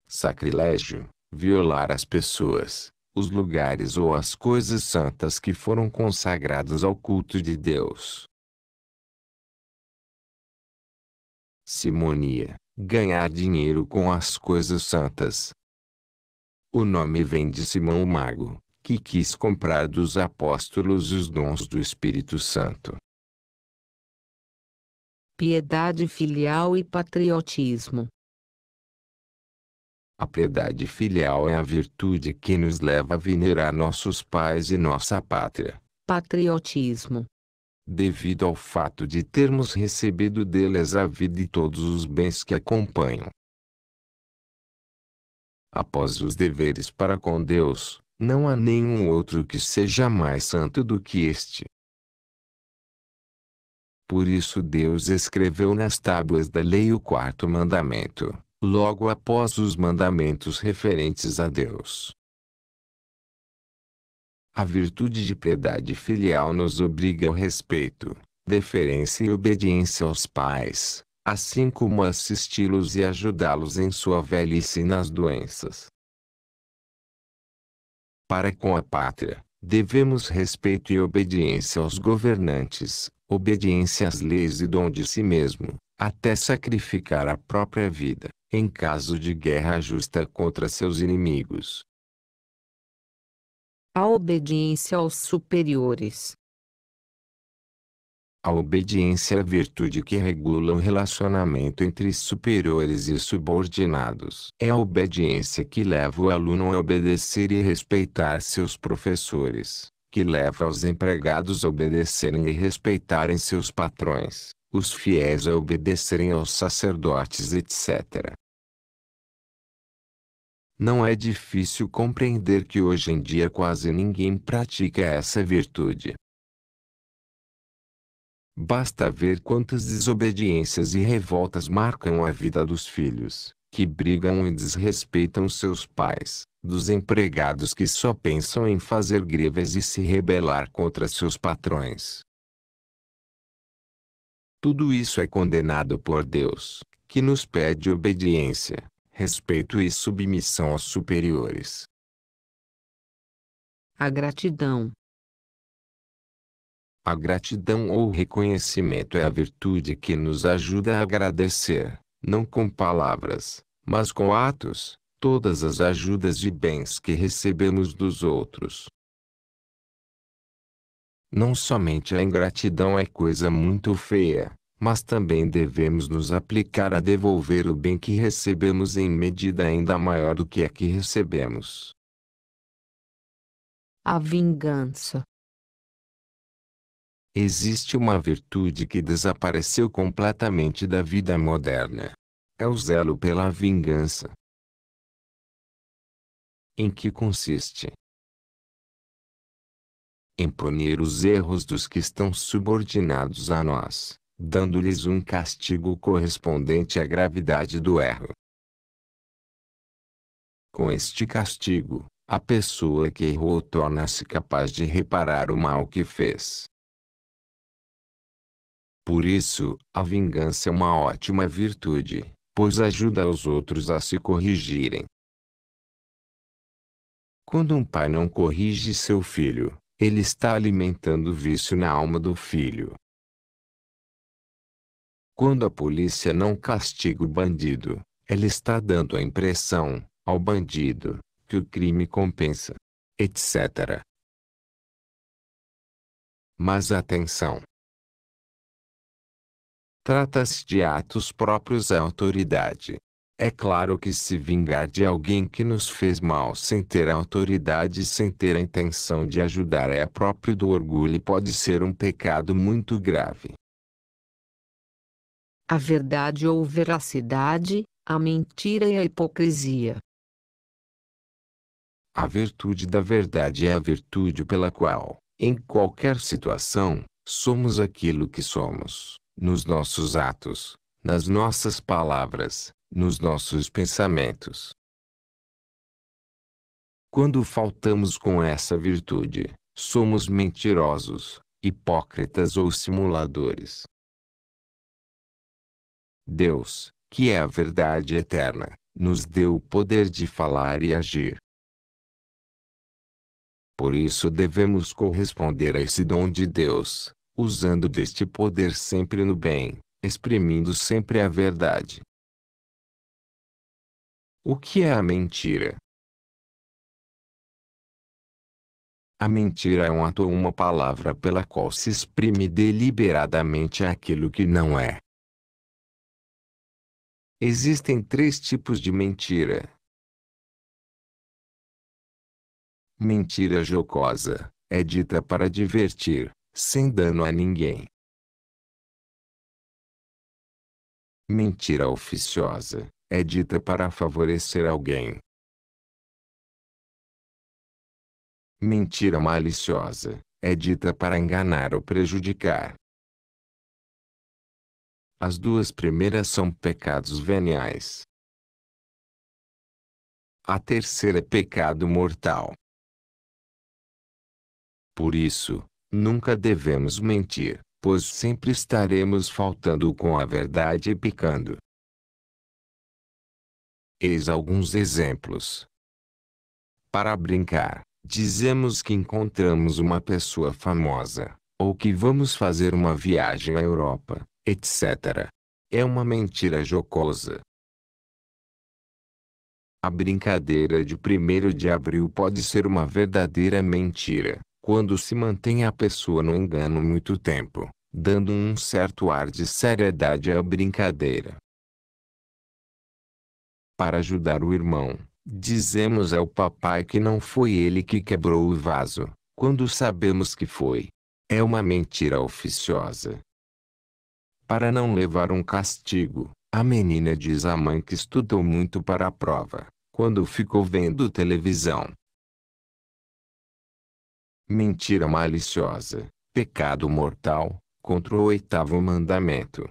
Sacrilégio, violar as pessoas, os lugares ou as coisas santas que foram consagradas ao culto de Deus. Simonia, ganhar dinheiro com as coisas santas. O nome vem de Simão o Mago, que quis comprar dos apóstolos os dons do Espírito Santo. Piedade filial e patriotismo. A piedade filial é a virtude que nos leva a venerar nossos pais e nossa pátria. Patriotismo. Devido ao fato de termos recebido deles a vida e todos os bens que acompanham. Após os deveres para com Deus, não há nenhum outro que seja mais santo do que este. Por isso Deus escreveu nas tábuas da lei o quarto mandamento, logo após os mandamentos referentes a Deus. A virtude de piedade filial nos obriga ao respeito, deferência e obediência aos pais, assim como assisti-los e ajudá-los em sua velhice e nas doenças para com a pátria. Devemos respeito e obediência aos governantes, obediência às leis e dom de si mesmo, até sacrificar a própria vida, em caso de guerra justa contra seus inimigos. A obediência aos superiores a obediência é a virtude que regula o relacionamento entre superiores e subordinados. É a obediência que leva o aluno a obedecer e respeitar seus professores, que leva os empregados a obedecerem e respeitarem seus patrões, os fiéis a obedecerem aos sacerdotes, etc. Não é difícil compreender que hoje em dia quase ninguém pratica essa virtude. Basta ver quantas desobediências e revoltas marcam a vida dos filhos, que brigam e desrespeitam seus pais, dos empregados que só pensam em fazer greves e se rebelar contra seus patrões. Tudo isso é condenado por Deus, que nos pede obediência, respeito e submissão aos superiores. A gratidão, a gratidão ou reconhecimento é a virtude que nos ajuda a agradecer, não com palavras, mas com atos, todas as ajudas e bens que recebemos dos outros. Não somente a ingratidão é coisa muito feia, mas também devemos nos aplicar a devolver o bem que recebemos em medida ainda maior do que a que recebemos. A vingança existe uma virtude que desapareceu completamente da vida moderna. É o zelo pela vingança. Em que consiste? Em punir os erros dos que estão subordinados a nós, dando-lhes um castigo correspondente à gravidade do erro. Com este castigo, a pessoa que errou torna-se capaz de reparar o mal que fez por isso, a vingança é uma ótima virtude, pois ajuda os outros a se corrigirem. Quando um pai não corrige seu filho, ele está alimentando o vício na alma do filho. Quando a polícia não castiga o bandido, ela está dando a impressão, ao bandido, que o crime compensa, etc. Mas atenção! Trata-se de atos próprios à autoridade. É claro que se vingar de alguém que nos fez mal sem ter a autoridade e sem ter a intenção de ajudar é próprio do orgulho e pode ser um pecado muito grave. A verdade ou veracidade, a mentira e a hipocrisia. A virtude da verdade é a virtude pela qual, em qualquer situação, somos aquilo que somos nos nossos atos, nas nossas palavras, nos nossos pensamentos. Quando faltamos com essa virtude, somos mentirosos, hipócritas ou simuladores. Deus, que é a verdade eterna, nos deu o poder de falar e agir. Por isso devemos corresponder a esse dom de Deus, usando deste poder sempre no bem, exprimindo sempre a verdade. O que é a mentira? A mentira é um ato ou uma palavra pela qual se exprime deliberadamente aquilo que não é. Existem três tipos de mentira. Mentira jocosa é dita para divertir, sem dano a ninguém. Mentira oficiosa é dita para favorecer alguém. Mentira maliciosa é dita para enganar ou prejudicar. As duas primeiras são pecados veniais. A terceira é pecado mortal. Por isso, Nunca devemos mentir, pois sempre estaremos faltando com a verdade e picando. Eis alguns exemplos. Para brincar, dizemos que encontramos uma pessoa famosa, ou que vamos fazer uma viagem à Europa, etc. É uma mentira jocosa. A brincadeira de 1 de abril pode ser uma verdadeira mentira, quando se mantém a pessoa no engano muito tempo, dando um certo ar de seriedade à brincadeira. Para ajudar o irmão, dizemos ao papai que não foi ele que quebrou o vaso, quando sabemos que foi. É uma mentira oficiosa. Para não levar um castigo, a menina diz à mãe que estudou muito para a prova, quando ficou vendo televisão mentira maliciosa, pecado mortal, contra o oitavo mandamento.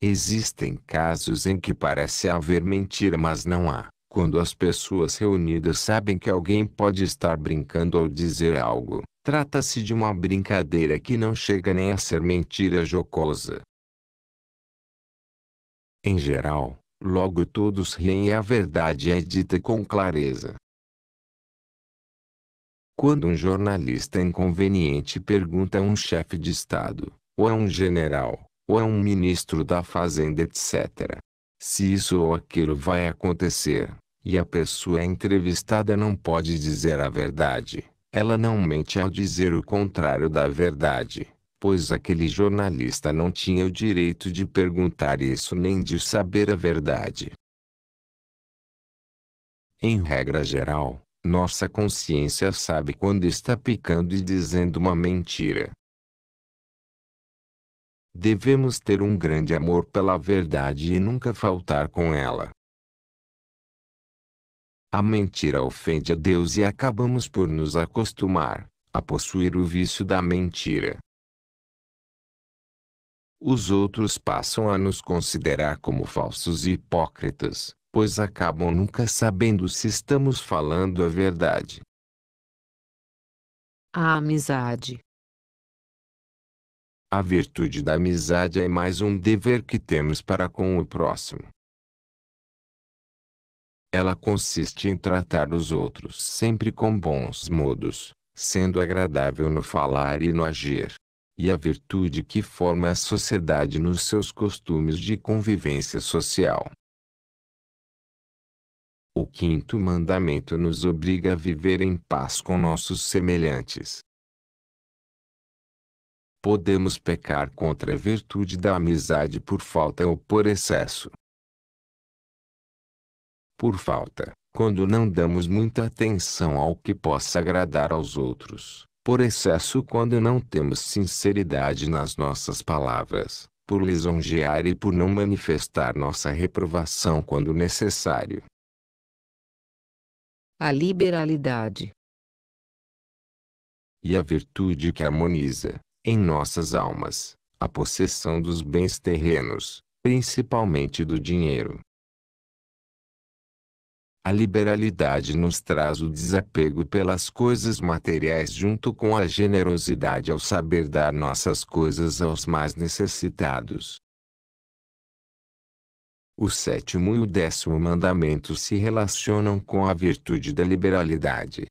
Existem casos em que parece haver mentira, mas não há. Quando as pessoas reunidas sabem que alguém pode estar brincando ou dizer algo, trata-se de uma brincadeira que não chega nem a ser mentira jocosa. Em geral, logo todos riem e a verdade é dita com clareza. Quando um jornalista inconveniente pergunta a um chefe de Estado, ou a um general, ou a um ministro da Fazenda, etc. Se isso ou aquilo vai acontecer, e a pessoa entrevistada não pode dizer a verdade, ela não mente ao dizer o contrário da verdade, pois aquele jornalista não tinha o direito de perguntar isso nem de saber a verdade. Em regra geral, nossa consciência sabe quando está picando e dizendo uma mentira. Devemos ter um grande amor pela verdade e nunca faltar com ela. A mentira ofende a Deus e acabamos por nos acostumar a possuir o vício da mentira. Os outros passam a nos considerar como falsos e hipócritas pois acabam nunca sabendo se estamos falando a verdade. A amizade. A virtude da amizade é mais um dever que temos para com o próximo. Ela consiste em tratar os outros sempre com bons modos, sendo agradável no falar e no agir. E a virtude que forma a sociedade nos seus costumes de convivência social. O quinto mandamento nos obriga a viver em paz com nossos semelhantes. Podemos pecar contra a virtude da amizade por falta ou por excesso. Por falta, quando não damos muita atenção ao que possa agradar aos outros, por excesso quando não temos sinceridade nas nossas palavras, por lisonjear e por não manifestar nossa reprovação quando necessário, a liberalidade. E a virtude que harmoniza, em nossas almas, a possessão dos bens terrenos, principalmente do dinheiro. A liberalidade nos traz o desapego pelas coisas materiais junto com a generosidade ao saber dar nossas coisas aos mais necessitados. O sétimo e o décimo mandamento se relacionam com a virtude da liberalidade.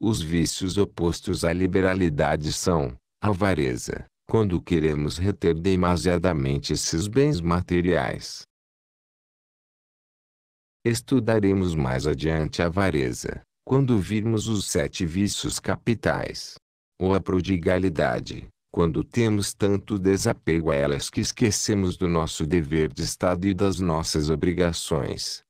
Os vícios opostos à liberalidade são avareza, quando queremos reter demasiadamente esses bens materiais. Estudaremos mais adiante a avareza, quando virmos os sete vícios capitais. Ou a prodigalidade, quando temos tanto desapego a elas que esquecemos do nosso dever de Estado e das nossas obrigações.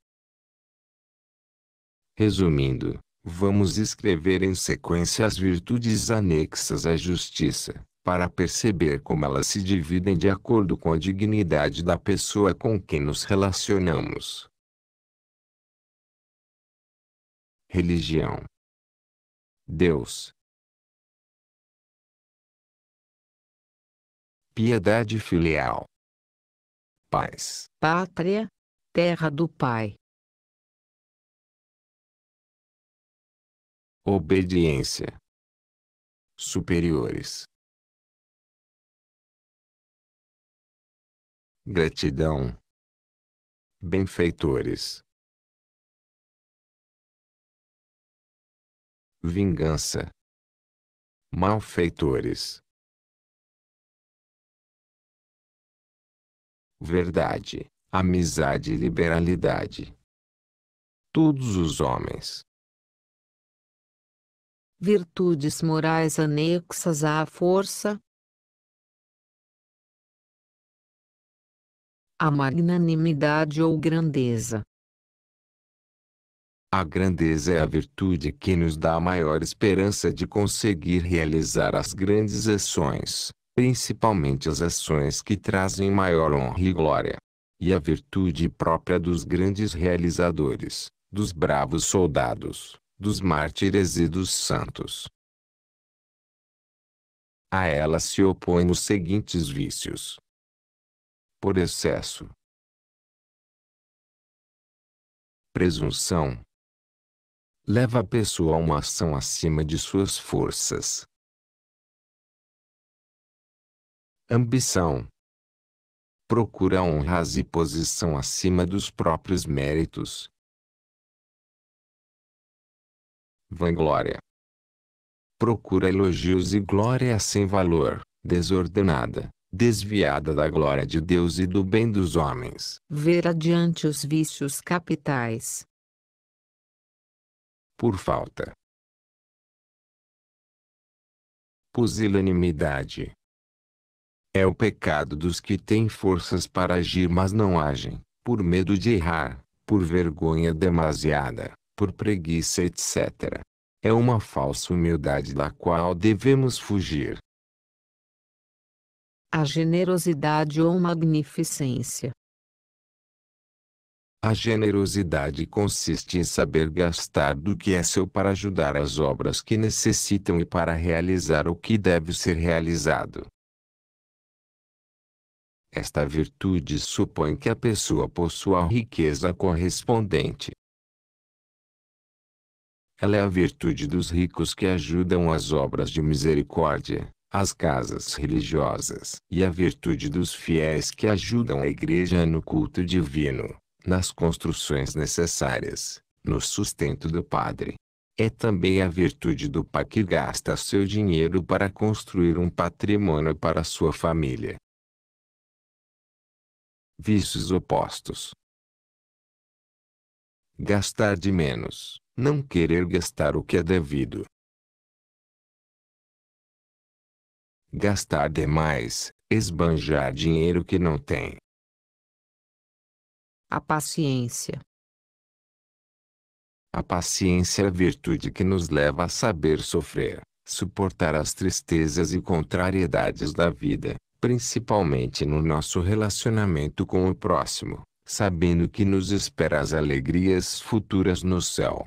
Resumindo, vamos escrever em sequência as virtudes anexas à justiça, para perceber como elas se dividem de acordo com a dignidade da pessoa com quem nos relacionamos. Religião Deus, piedade filial. Paz. Pátria, terra do Pai. Obediência. Superiores. Gratidão. Benfeitores. Vingança. Malfeitores. verdade, amizade e liberalidade. Todos os homens. Virtudes morais anexas à força, a magnanimidade ou grandeza. A grandeza é a virtude que nos dá a maior esperança de conseguir realizar as grandes ações principalmente as ações que trazem maior honra e glória. E a virtude própria dos grandes realizadores, dos bravos soldados, dos mártires e dos santos. A ela se opõem os seguintes vícios: por excesso, presunção, leva a pessoa a uma ação acima de suas forças, ambição. Procura honras e posição acima dos próprios méritos. Vanglória. Procura elogios e glória sem valor, desordenada, desviada da glória de Deus e do bem dos homens. Ver adiante os vícios capitais. Por falta. Pusilanimidade é o pecado dos que têm forças para agir mas não agem, por medo de errar, por vergonha demasiada, por preguiça etc. É uma falsa humildade da qual devemos fugir. A generosidade ou magnificência. A generosidade consiste em saber gastar do que é seu para ajudar as obras que necessitam e para realizar o que deve ser realizado. Esta virtude supõe que a pessoa possua a riqueza correspondente. Ela é a virtude dos ricos que ajudam as obras de misericórdia, as casas religiosas, e a virtude dos fiéis que ajudam a igreja no culto divino, nas construções necessárias, no sustento do padre. É também a virtude do pai que gasta seu dinheiro para construir um patrimônio para sua família, vícios opostos. Gastar de menos, não querer gastar o que é devido. Gastar demais, esbanjar dinheiro que não tem. A paciência. A paciência é a virtude que nos leva a saber sofrer, suportar as tristezas e contrariedades da vida, principalmente no nosso relacionamento com o próximo, sabendo que nos espera as alegrias futuras no céu.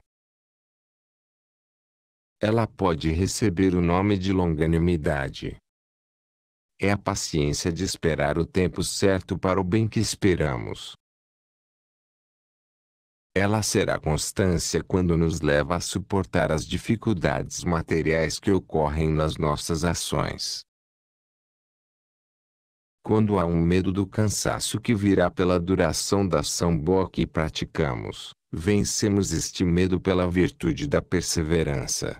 Ela pode receber o nome de longanimidade. É a paciência de esperar o tempo certo para o bem que esperamos. Ela será constância quando nos leva a suportar as dificuldades materiais que ocorrem nas nossas ações quando há um medo do cansaço que virá pela duração da ação boa que praticamos, vencemos este medo pela virtude da perseverança.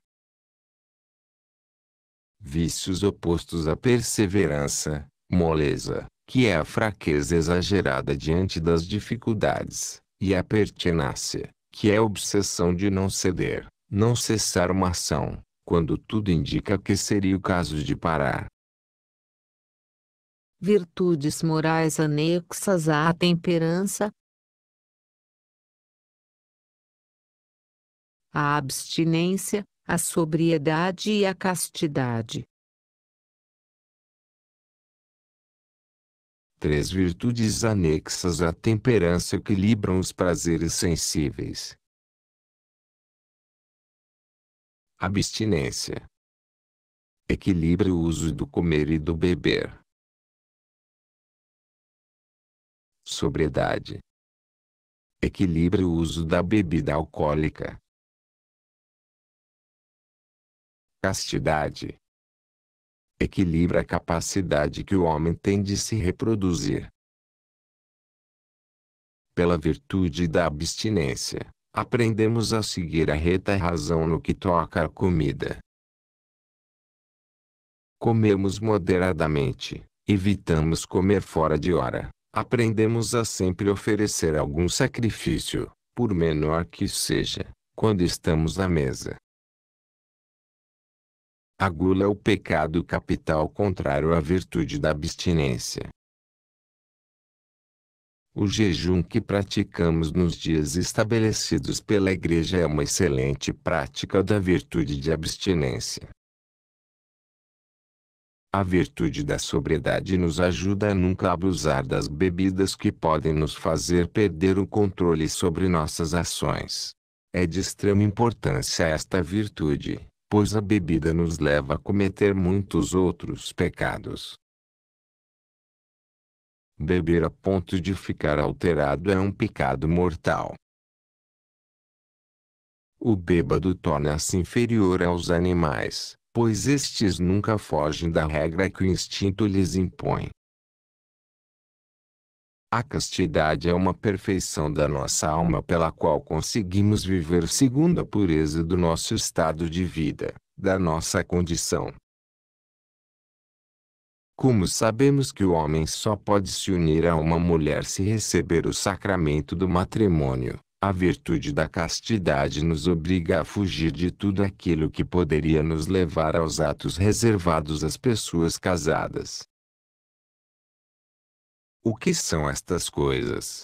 Vícios opostos à perseverança, moleza, que é a fraqueza exagerada diante das dificuldades, e a pertinácia, que é a obsessão de não ceder, não cessar uma ação, quando tudo indica que seria o caso de parar virtudes morais anexas à temperança. A abstinência, a sobriedade e a castidade. Três virtudes anexas à temperança equilibram os prazeres sensíveis. Abstinência. Equilibra o uso do comer e do beber. sobriedade. Equilibre o uso da bebida alcoólica. Castidade. Equilibra a capacidade que o homem tem de se reproduzir. Pela virtude da abstinência, aprendemos a seguir a reta razão no que toca à comida. Comemos moderadamente, evitamos comer fora de hora, Aprendemos a sempre oferecer algum sacrifício, por menor que seja, quando estamos à mesa. A gula é o pecado capital contrário à virtude da abstinência. O jejum que praticamos nos dias estabelecidos pela Igreja é uma excelente prática da virtude de abstinência. A virtude da sobriedade nos ajuda a nunca abusar das bebidas que podem nos fazer perder o controle sobre nossas ações. É de extrema importância esta virtude, pois a bebida nos leva a cometer muitos outros pecados. Beber a ponto de ficar alterado é um pecado mortal. O bêbado torna-se inferior aos animais, pois estes nunca fogem da regra que o instinto lhes impõe. A castidade é uma perfeição da nossa alma pela qual conseguimos viver segundo a pureza do nosso estado de vida, da nossa condição. Como sabemos que o homem só pode se unir a uma mulher se receber o sacramento do matrimônio, a virtude da castidade nos obriga a fugir de tudo aquilo que poderia nos levar aos atos reservados às pessoas casadas. O que são estas coisas?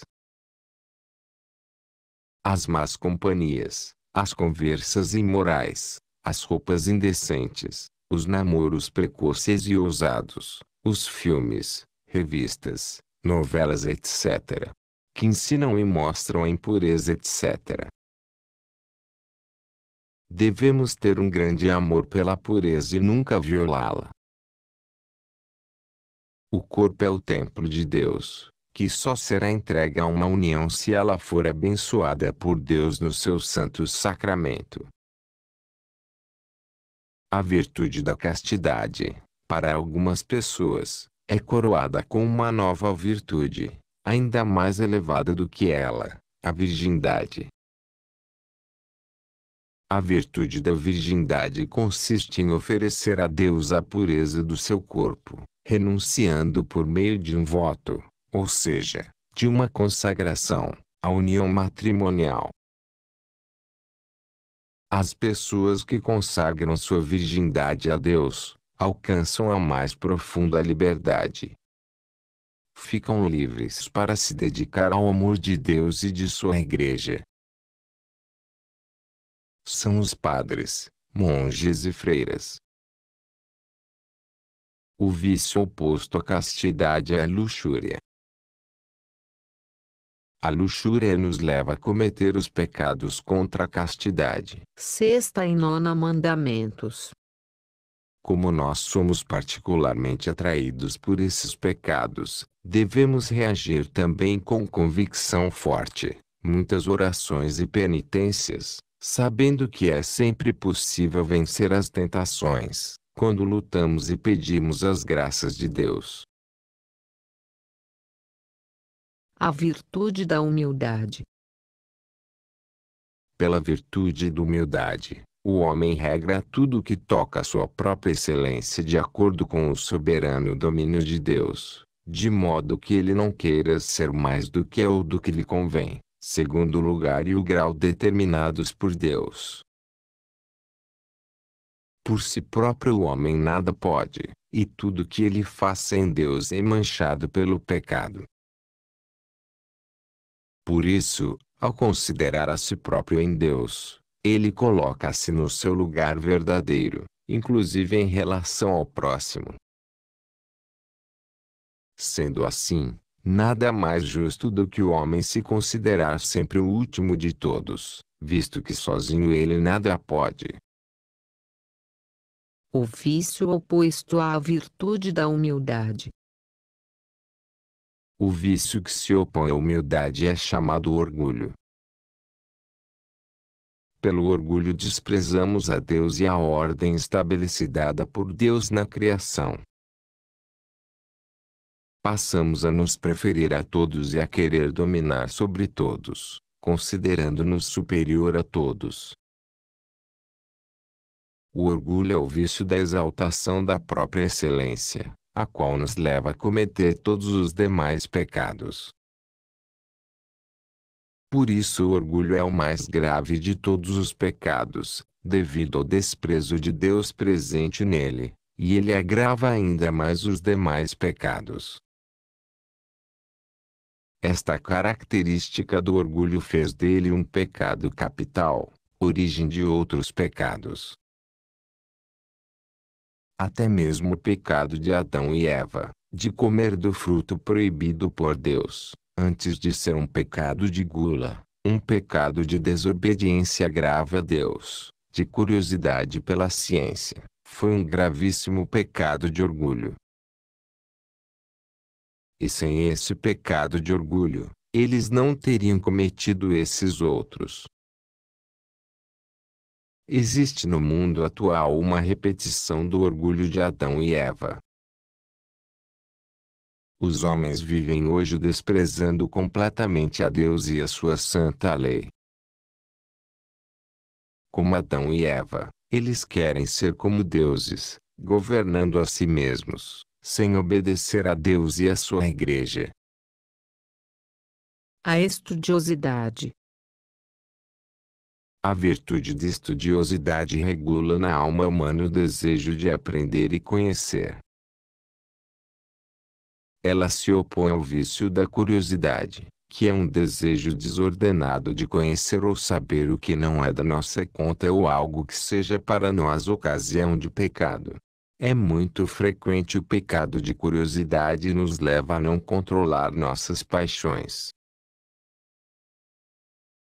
As más companhias, as conversas imorais, as roupas indecentes, os namoros precoces e ousados, os filmes, revistas, novelas, etc que ensinam e mostram a impureza, etc. Devemos ter um grande amor pela pureza e nunca violá-la. O corpo é o templo de Deus, que só será entregue a uma união se ela for abençoada por Deus no seu santo sacramento. A virtude da castidade, para algumas pessoas, é coroada com uma nova virtude, ainda mais elevada do que ela, a virgindade. A virtude da virgindade consiste em oferecer a Deus a pureza do seu corpo, renunciando por meio de um voto, ou seja, de uma consagração, à união matrimonial. As pessoas que consagram sua virgindade a Deus, alcançam a mais profunda liberdade, ficam livres para se dedicar ao amor de Deus e de sua igreja. São os padres, monges e freiras. O vício oposto à castidade é a luxúria. A luxúria nos leva a cometer os pecados contra a castidade. Sexta e nona mandamentos. Como nós somos particularmente atraídos por esses pecados, devemos reagir também com convicção forte, muitas orações e penitências, sabendo que é sempre possível vencer as tentações, quando lutamos e pedimos as graças de Deus. A virtude da humildade. Pela virtude da humildade, o homem regra tudo o que toca a sua própria excelência de acordo com o soberano domínio de Deus, de modo que ele não queira ser mais do que é ou do que lhe convém, segundo o lugar e o grau determinados por Deus. Por si próprio o homem nada pode, e tudo que ele faça em Deus é manchado pelo pecado. Por isso, ao considerar a si próprio em Deus, ele coloca-se no seu lugar verdadeiro, inclusive em relação ao próximo. Sendo assim, nada mais justo do que o homem se considerar sempre o último de todos, visto que sozinho ele nada pode. O vício oposto à virtude da humildade. O vício que se opõe à humildade é chamado orgulho. Pelo orgulho desprezamos a Deus e a ordem estabelecida por Deus na criação. Passamos a nos preferir a todos e a querer dominar sobre todos, considerando-nos superior a todos. O orgulho é o vício da exaltação da própria excelência, a qual nos leva a cometer todos os demais pecados. Por isso o orgulho é o mais grave de todos os pecados, devido ao desprezo de Deus presente nele, e ele agrava ainda mais os demais pecados. Esta característica do orgulho fez dele um pecado capital, origem de outros pecados. Até mesmo o pecado de Adão e Eva, de comer do fruto proibido por Deus, antes de ser um pecado de gula, um pecado de desobediência grave a Deus, de curiosidade pela ciência, foi um gravíssimo pecado de orgulho. E sem esse pecado de orgulho, eles não teriam cometido esses outros. Existe no mundo atual uma repetição do orgulho de Adão e Eva, os homens vivem hoje desprezando completamente a Deus e a sua santa lei. Como Adão e Eva, eles querem ser como deuses, governando a si mesmos, sem obedecer a Deus e a sua igreja. A estudiosidade a virtude de estudiosidade regula na alma humana o desejo de aprender e conhecer. Ela se opõe ao vício da curiosidade, que é um desejo desordenado de conhecer ou saber o que não é da nossa conta ou algo que seja para nós ocasião de pecado. É muito frequente o pecado de curiosidade e nos leva a não controlar nossas paixões.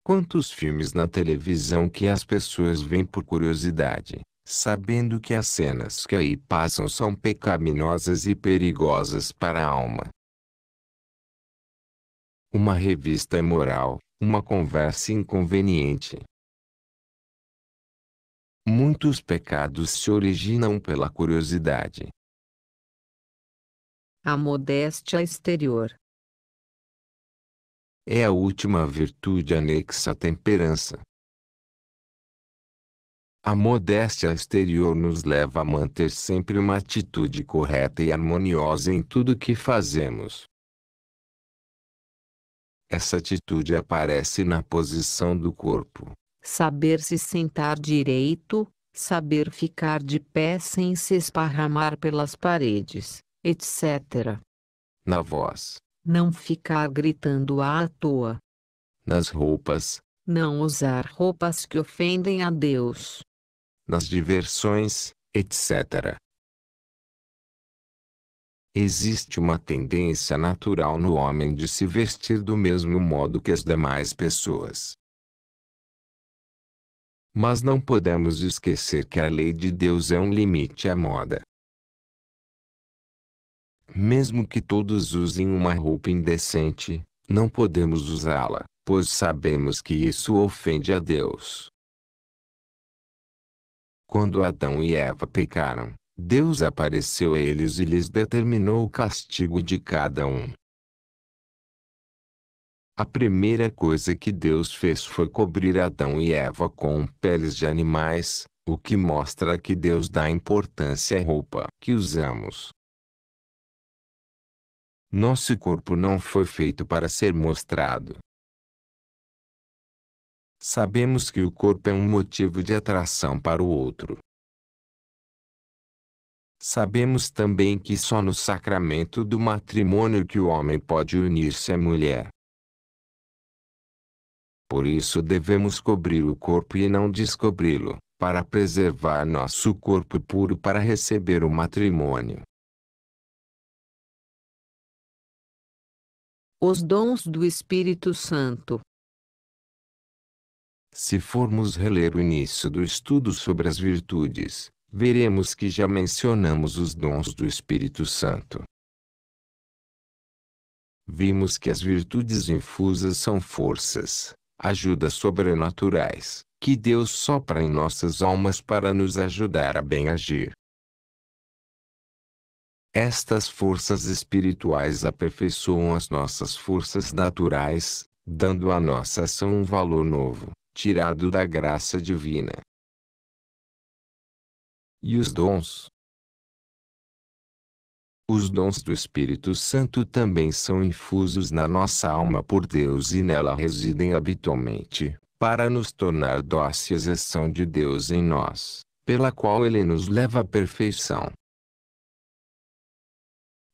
Quantos filmes na televisão que as pessoas veem por curiosidade, sabendo que as cenas que aí passam são pecaminosas e perigosas para a alma. Uma revista imoral, uma conversa inconveniente. Muitos pecados se originam pela curiosidade. A modéstia exterior é a última virtude anexa à temperança. A modéstia exterior nos leva a manter sempre uma atitude correta e harmoniosa em tudo que fazemos. Essa atitude aparece na posição do corpo. Saber se sentar direito, saber ficar de pé sem se esparramar pelas paredes, etc. Na voz. Não ficar gritando à toa. Nas roupas. Não usar roupas que ofendem a Deus nas diversões, etc. Existe uma tendência natural no homem de se vestir do mesmo modo que as demais pessoas. Mas não podemos esquecer que a lei de Deus é um limite à moda. Mesmo que todos usem uma roupa indecente, não podemos usá-la, pois sabemos que isso ofende a Deus. Quando Adão e Eva pecaram, Deus apareceu a eles e lhes determinou o castigo de cada um. A primeira coisa que Deus fez foi cobrir Adão e Eva com peles de animais, o que mostra que Deus dá importância à roupa que usamos. Nosso corpo não foi feito para ser mostrado, sabemos que o corpo é um motivo de atração para o outro. Sabemos também que só no sacramento do matrimônio que o homem pode unir-se à mulher. Por isso devemos cobrir o corpo e não descobri-lo, para preservar nosso corpo puro para receber o matrimônio. Os dons do Espírito Santo se formos reler o início do estudo sobre as virtudes, veremos que já mencionamos os dons do Espírito Santo. Vimos que as virtudes infusas são forças, ajudas sobrenaturais, que Deus sopra em nossas almas para nos ajudar a bem agir. Estas forças espirituais aperfeiçoam as nossas forças naturais, dando à nossa ação um valor novo, tirado da graça divina. E os dons? Os dons do Espírito Santo também são infusos na nossa alma por Deus e nela residem habitualmente, para nos tornar dóceis ação de Deus em nós, pela qual ele nos leva à perfeição.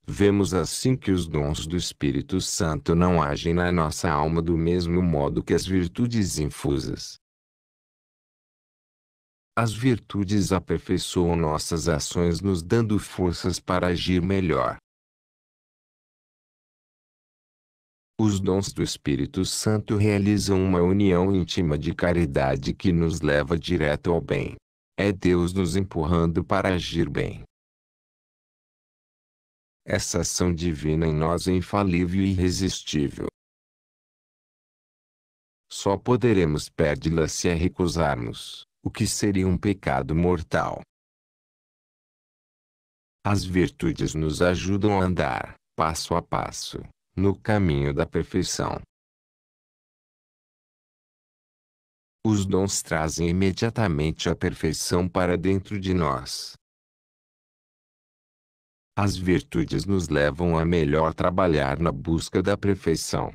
Vemos assim que os dons do Espírito Santo não agem na nossa alma do mesmo modo que as virtudes infusas. As virtudes aperfeiçoam nossas ações, nos dando forças para agir melhor. Os dons do Espírito Santo realizam uma união íntima de caridade que nos leva direto ao bem. É Deus nos empurrando para agir bem essa ação divina em nós é infalível e irresistível. Só poderemos perdê-la se a recusarmos, o que seria um pecado mortal. As virtudes nos ajudam a andar, passo a passo, no caminho da perfeição. Os dons trazem imediatamente a perfeição para dentro de nós, as virtudes nos levam a melhor trabalhar na busca da perfeição.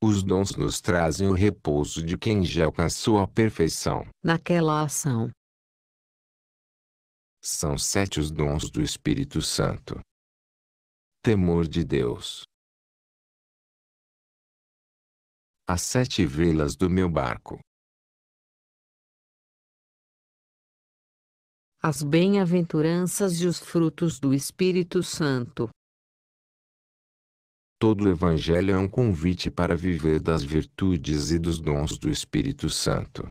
Os dons nos trazem o repouso de quem já alcançou a perfeição. Naquela ação. São sete os dons do Espírito Santo. Temor de Deus. As sete velas do meu barco. as bem-aventuranças e os frutos do Espírito Santo. Todo o Evangelho é um convite para viver das virtudes e dos dons do Espírito Santo.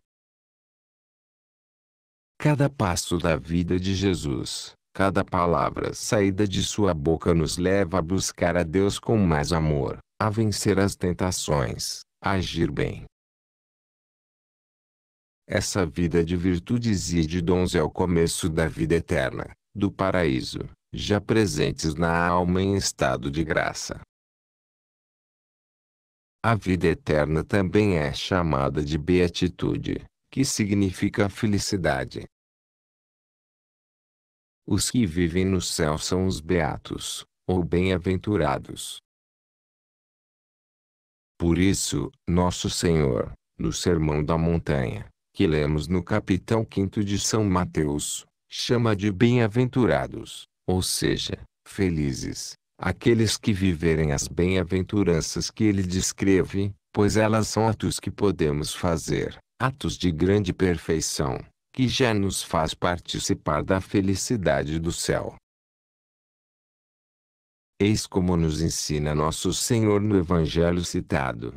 Cada passo da vida de Jesus, cada palavra saída de sua boca nos leva a buscar a Deus com mais amor, a vencer as tentações, a agir bem, essa vida de virtudes e de dons é o começo da vida eterna, do paraíso, já presentes na alma em estado de graça. A vida eterna também é chamada de beatitude, que significa felicidade. Os que vivem no céu são os beatos, ou bem-aventurados. Por isso, nosso Senhor, no Sermão da Montanha, que lemos no capitão 5 de São Mateus, chama de bem-aventurados, ou seja, felizes, aqueles que viverem as bem-aventuranças que ele descreve, pois elas são atos que podemos fazer, atos de grande perfeição, que já nos faz participar da felicidade do céu. Eis como nos ensina nosso Senhor no Evangelho citado.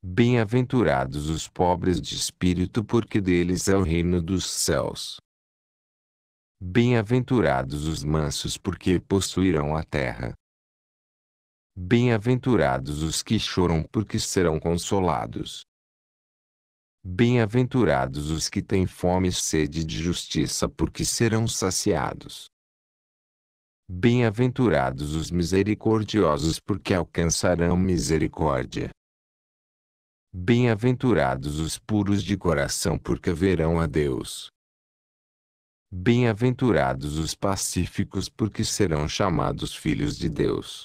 Bem-aventurados os pobres de espírito, porque deles é o reino dos céus. Bem-aventurados os mansos, porque possuirão a terra. Bem-aventurados os que choram, porque serão consolados. Bem-aventurados os que têm fome e sede de justiça, porque serão saciados. Bem-aventurados os misericordiosos, porque alcançarão misericórdia. Bem-aventurados os puros de coração, porque verão a Deus. Bem-aventurados os pacíficos, porque serão chamados filhos de Deus.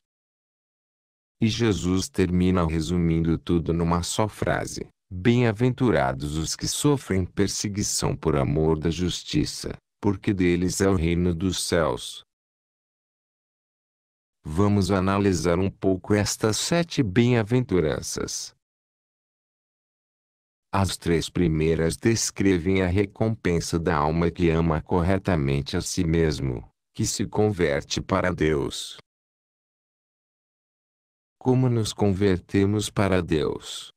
E Jesus termina resumindo tudo numa só frase: Bem-aventurados os que sofrem perseguição por amor da justiça, porque deles é o reino dos céus. Vamos analisar um pouco estas sete bem-aventuranças. As três primeiras descrevem a recompensa da alma que ama corretamente a si mesmo, que se converte para Deus. Como nos convertemos para Deus?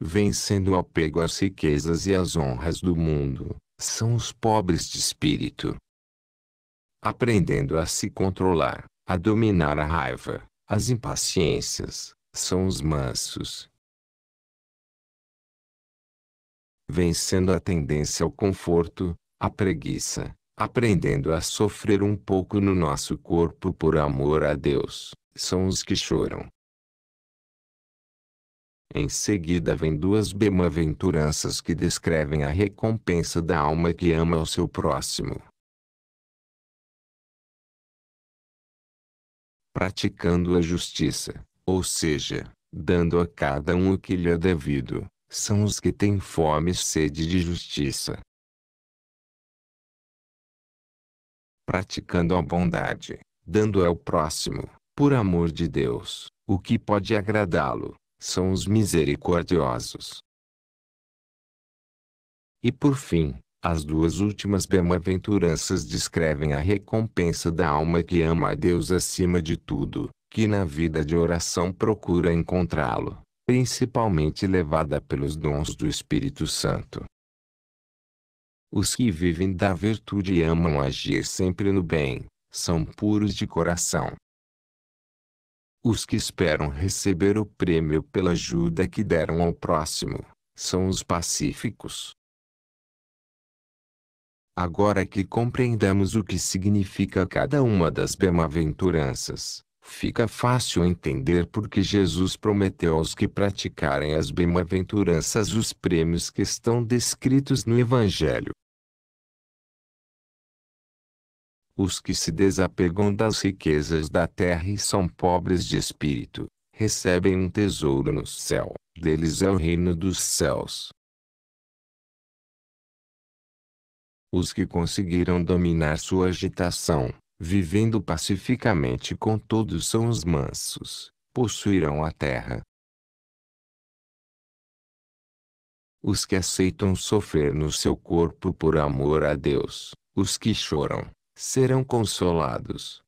Vencendo o apego às riquezas e às honras do mundo, são os pobres de espírito. Aprendendo a se controlar, a dominar a raiva, as impaciências, são os mansos. Vencendo a tendência ao conforto, a preguiça, aprendendo a sofrer um pouco no nosso corpo por amor a Deus, são os que choram. Em seguida vem duas bem aventuranças que descrevem a recompensa da alma que ama ao seu próximo. Praticando a justiça, ou seja, dando a cada um o que lhe é devido, são os que têm fome e sede de justiça. Praticando a bondade, dando ao próximo, por amor de Deus, o que pode agradá-lo, são os misericordiosos. E por fim, as duas últimas bem-aventuranças descrevem a recompensa da alma que ama a Deus acima de tudo, que na vida de oração procura encontrá-lo, principalmente levada pelos dons do Espírito Santo. Os que vivem da virtude e amam agir sempre no bem, são puros de coração. Os que esperam receber o prêmio pela ajuda que deram ao próximo, são os pacíficos. Agora que compreendamos o que significa cada uma das bemaventuranças, fica fácil entender porque Jesus prometeu aos que praticarem as bem-aventuranças os prêmios que estão descritos no Evangelho. Os que se desapegam das riquezas da terra e são pobres de espírito, recebem um tesouro no céu, deles é o reino dos céus. Os que conseguiram dominar sua agitação, vivendo pacificamente com todos são os mansos, possuirão a terra. Os que aceitam sofrer no seu corpo por amor a Deus, os que choram, serão consolados.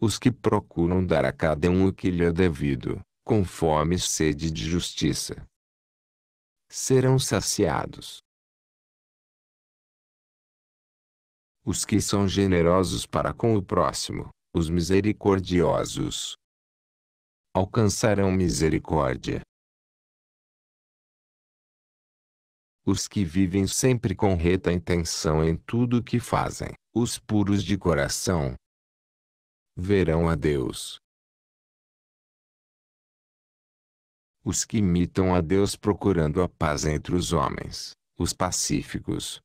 Os que procuram dar a cada um o que lhe é devido, conforme sede de justiça, serão saciados. os que são generosos para com o próximo, os misericordiosos, alcançarão misericórdia. Os que vivem sempre com reta intenção em tudo o que fazem, os puros de coração, verão a Deus. Os que imitam a Deus procurando a paz entre os homens, os pacíficos,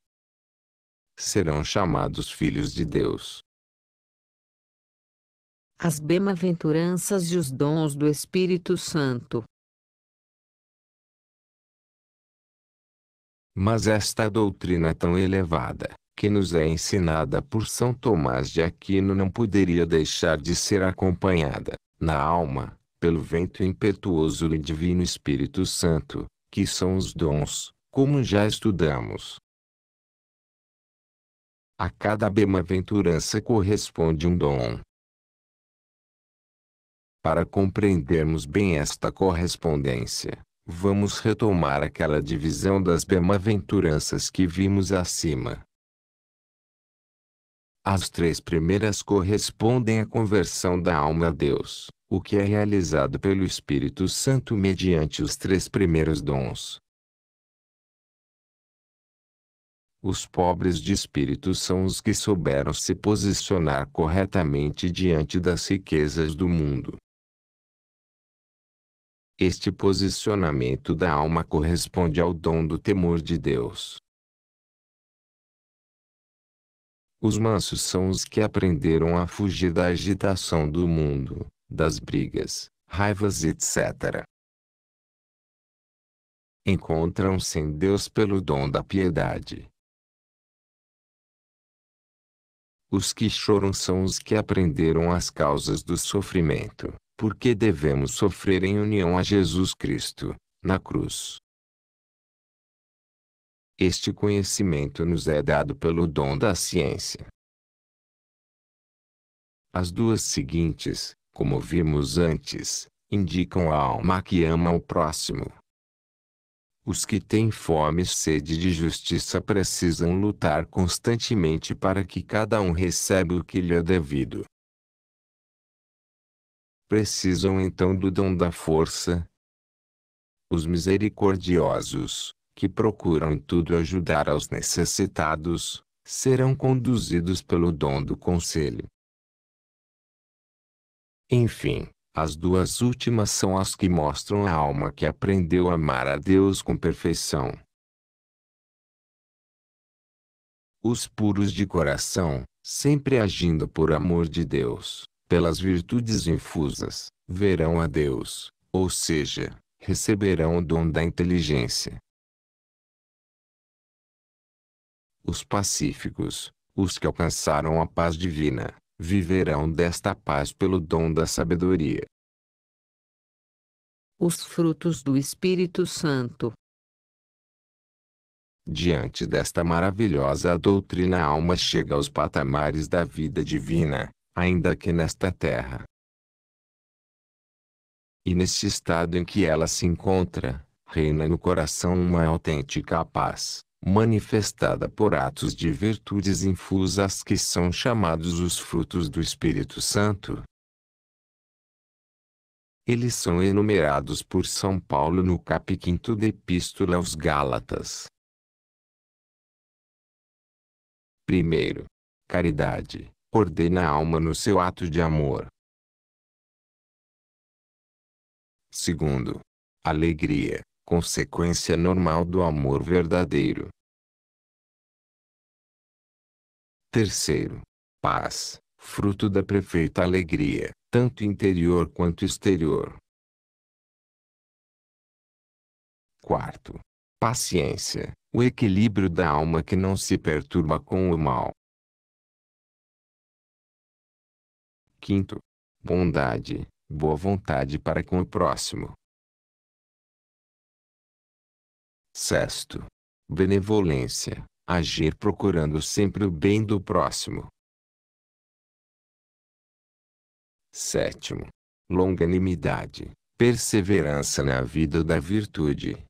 serão chamados filhos de Deus. As bemaventuranças e os dons do Espírito Santo. Mas esta doutrina é tão elevada, que nos é ensinada por São Tomás de Aquino não poderia deixar de ser acompanhada, na alma, pelo vento impetuoso do Divino Espírito Santo, que são os dons, como já estudamos. A cada bem aventurança corresponde um dom. Para compreendermos bem esta correspondência, vamos retomar aquela divisão das bem aventuranças que vimos acima. As três primeiras correspondem à conversão da alma a Deus, o que é realizado pelo Espírito Santo mediante os três primeiros dons. Os pobres de espírito são os que souberam se posicionar corretamente diante das riquezas do mundo. Este posicionamento da alma corresponde ao dom do temor de Deus. Os mansos são os que aprenderam a fugir da agitação do mundo, das brigas, raivas, etc. Encontram-se em Deus pelo dom da piedade Os que choram são os que aprenderam as causas do sofrimento, porque devemos sofrer em união a Jesus Cristo, na cruz. Este conhecimento nos é dado pelo dom da ciência. As duas seguintes, como vimos antes, indicam a alma que ama o próximo, os que têm fome e sede de justiça precisam lutar constantemente para que cada um receba o que lhe é devido. Precisam então do dom da força. Os misericordiosos, que procuram em tudo ajudar aos necessitados, serão conduzidos pelo dom do conselho. Enfim, as duas últimas são as que mostram a alma que aprendeu a amar a Deus com perfeição. Os puros de coração, sempre agindo por amor de Deus, pelas virtudes infusas, verão a Deus, ou seja, receberão o dom da inteligência. Os pacíficos, os que alcançaram a paz divina, viverão desta paz pelo dom da sabedoria. Os frutos do Espírito Santo. Diante desta maravilhosa doutrina, a alma chega aos patamares da vida divina, ainda que nesta terra. E nesse estado em que ela se encontra, reina no coração uma autêntica paz, manifestada por atos de virtudes infusas que são chamados os frutos do Espírito Santo. Eles são enumerados por São Paulo no cap 5 da Epístola aos Gálatas. Primeiro, caridade ordena a alma no seu ato de amor. Segundo, alegria consequência normal do amor verdadeiro. Terceiro, paz, fruto da perfeita alegria, tanto interior quanto exterior. Quarto, paciência, o equilíbrio da alma que não se perturba com o mal. Quinto, bondade, boa vontade para com o próximo, Sexto. Benevolência. Agir procurando sempre o bem do próximo. Sétimo. Longanimidade. Perseverança na vida da virtude.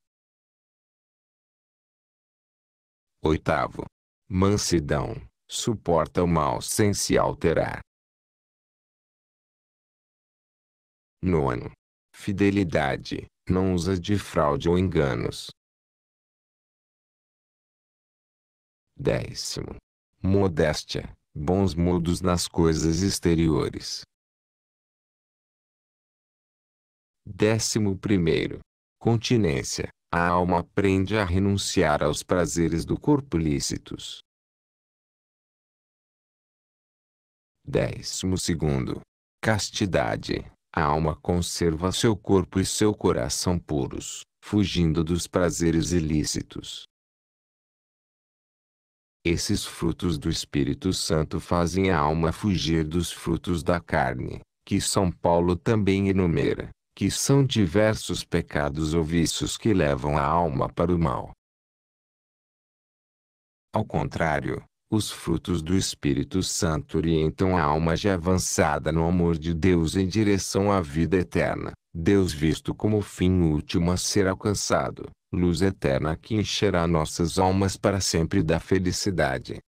Oitavo. Mansidão. Suporta o mal sem se alterar. Nono. Fidelidade. Não usa de fraude ou enganos. Décimo. Modéstia. Bons modos nas coisas exteriores. Décimo primeiro. Continência. A alma aprende a renunciar aos prazeres do corpo lícitos. Décimo segundo. Castidade. A alma conserva seu corpo e seu coração puros, fugindo dos prazeres ilícitos. Esses frutos do Espírito Santo fazem a alma fugir dos frutos da carne, que São Paulo também enumera, que são diversos pecados ou vícios que levam a alma para o mal. Ao contrário, os frutos do Espírito Santo orientam a alma já avançada no amor de Deus em direção à vida eterna, Deus visto como fim último a ser alcançado luz eterna que encherá nossas almas para sempre da felicidade.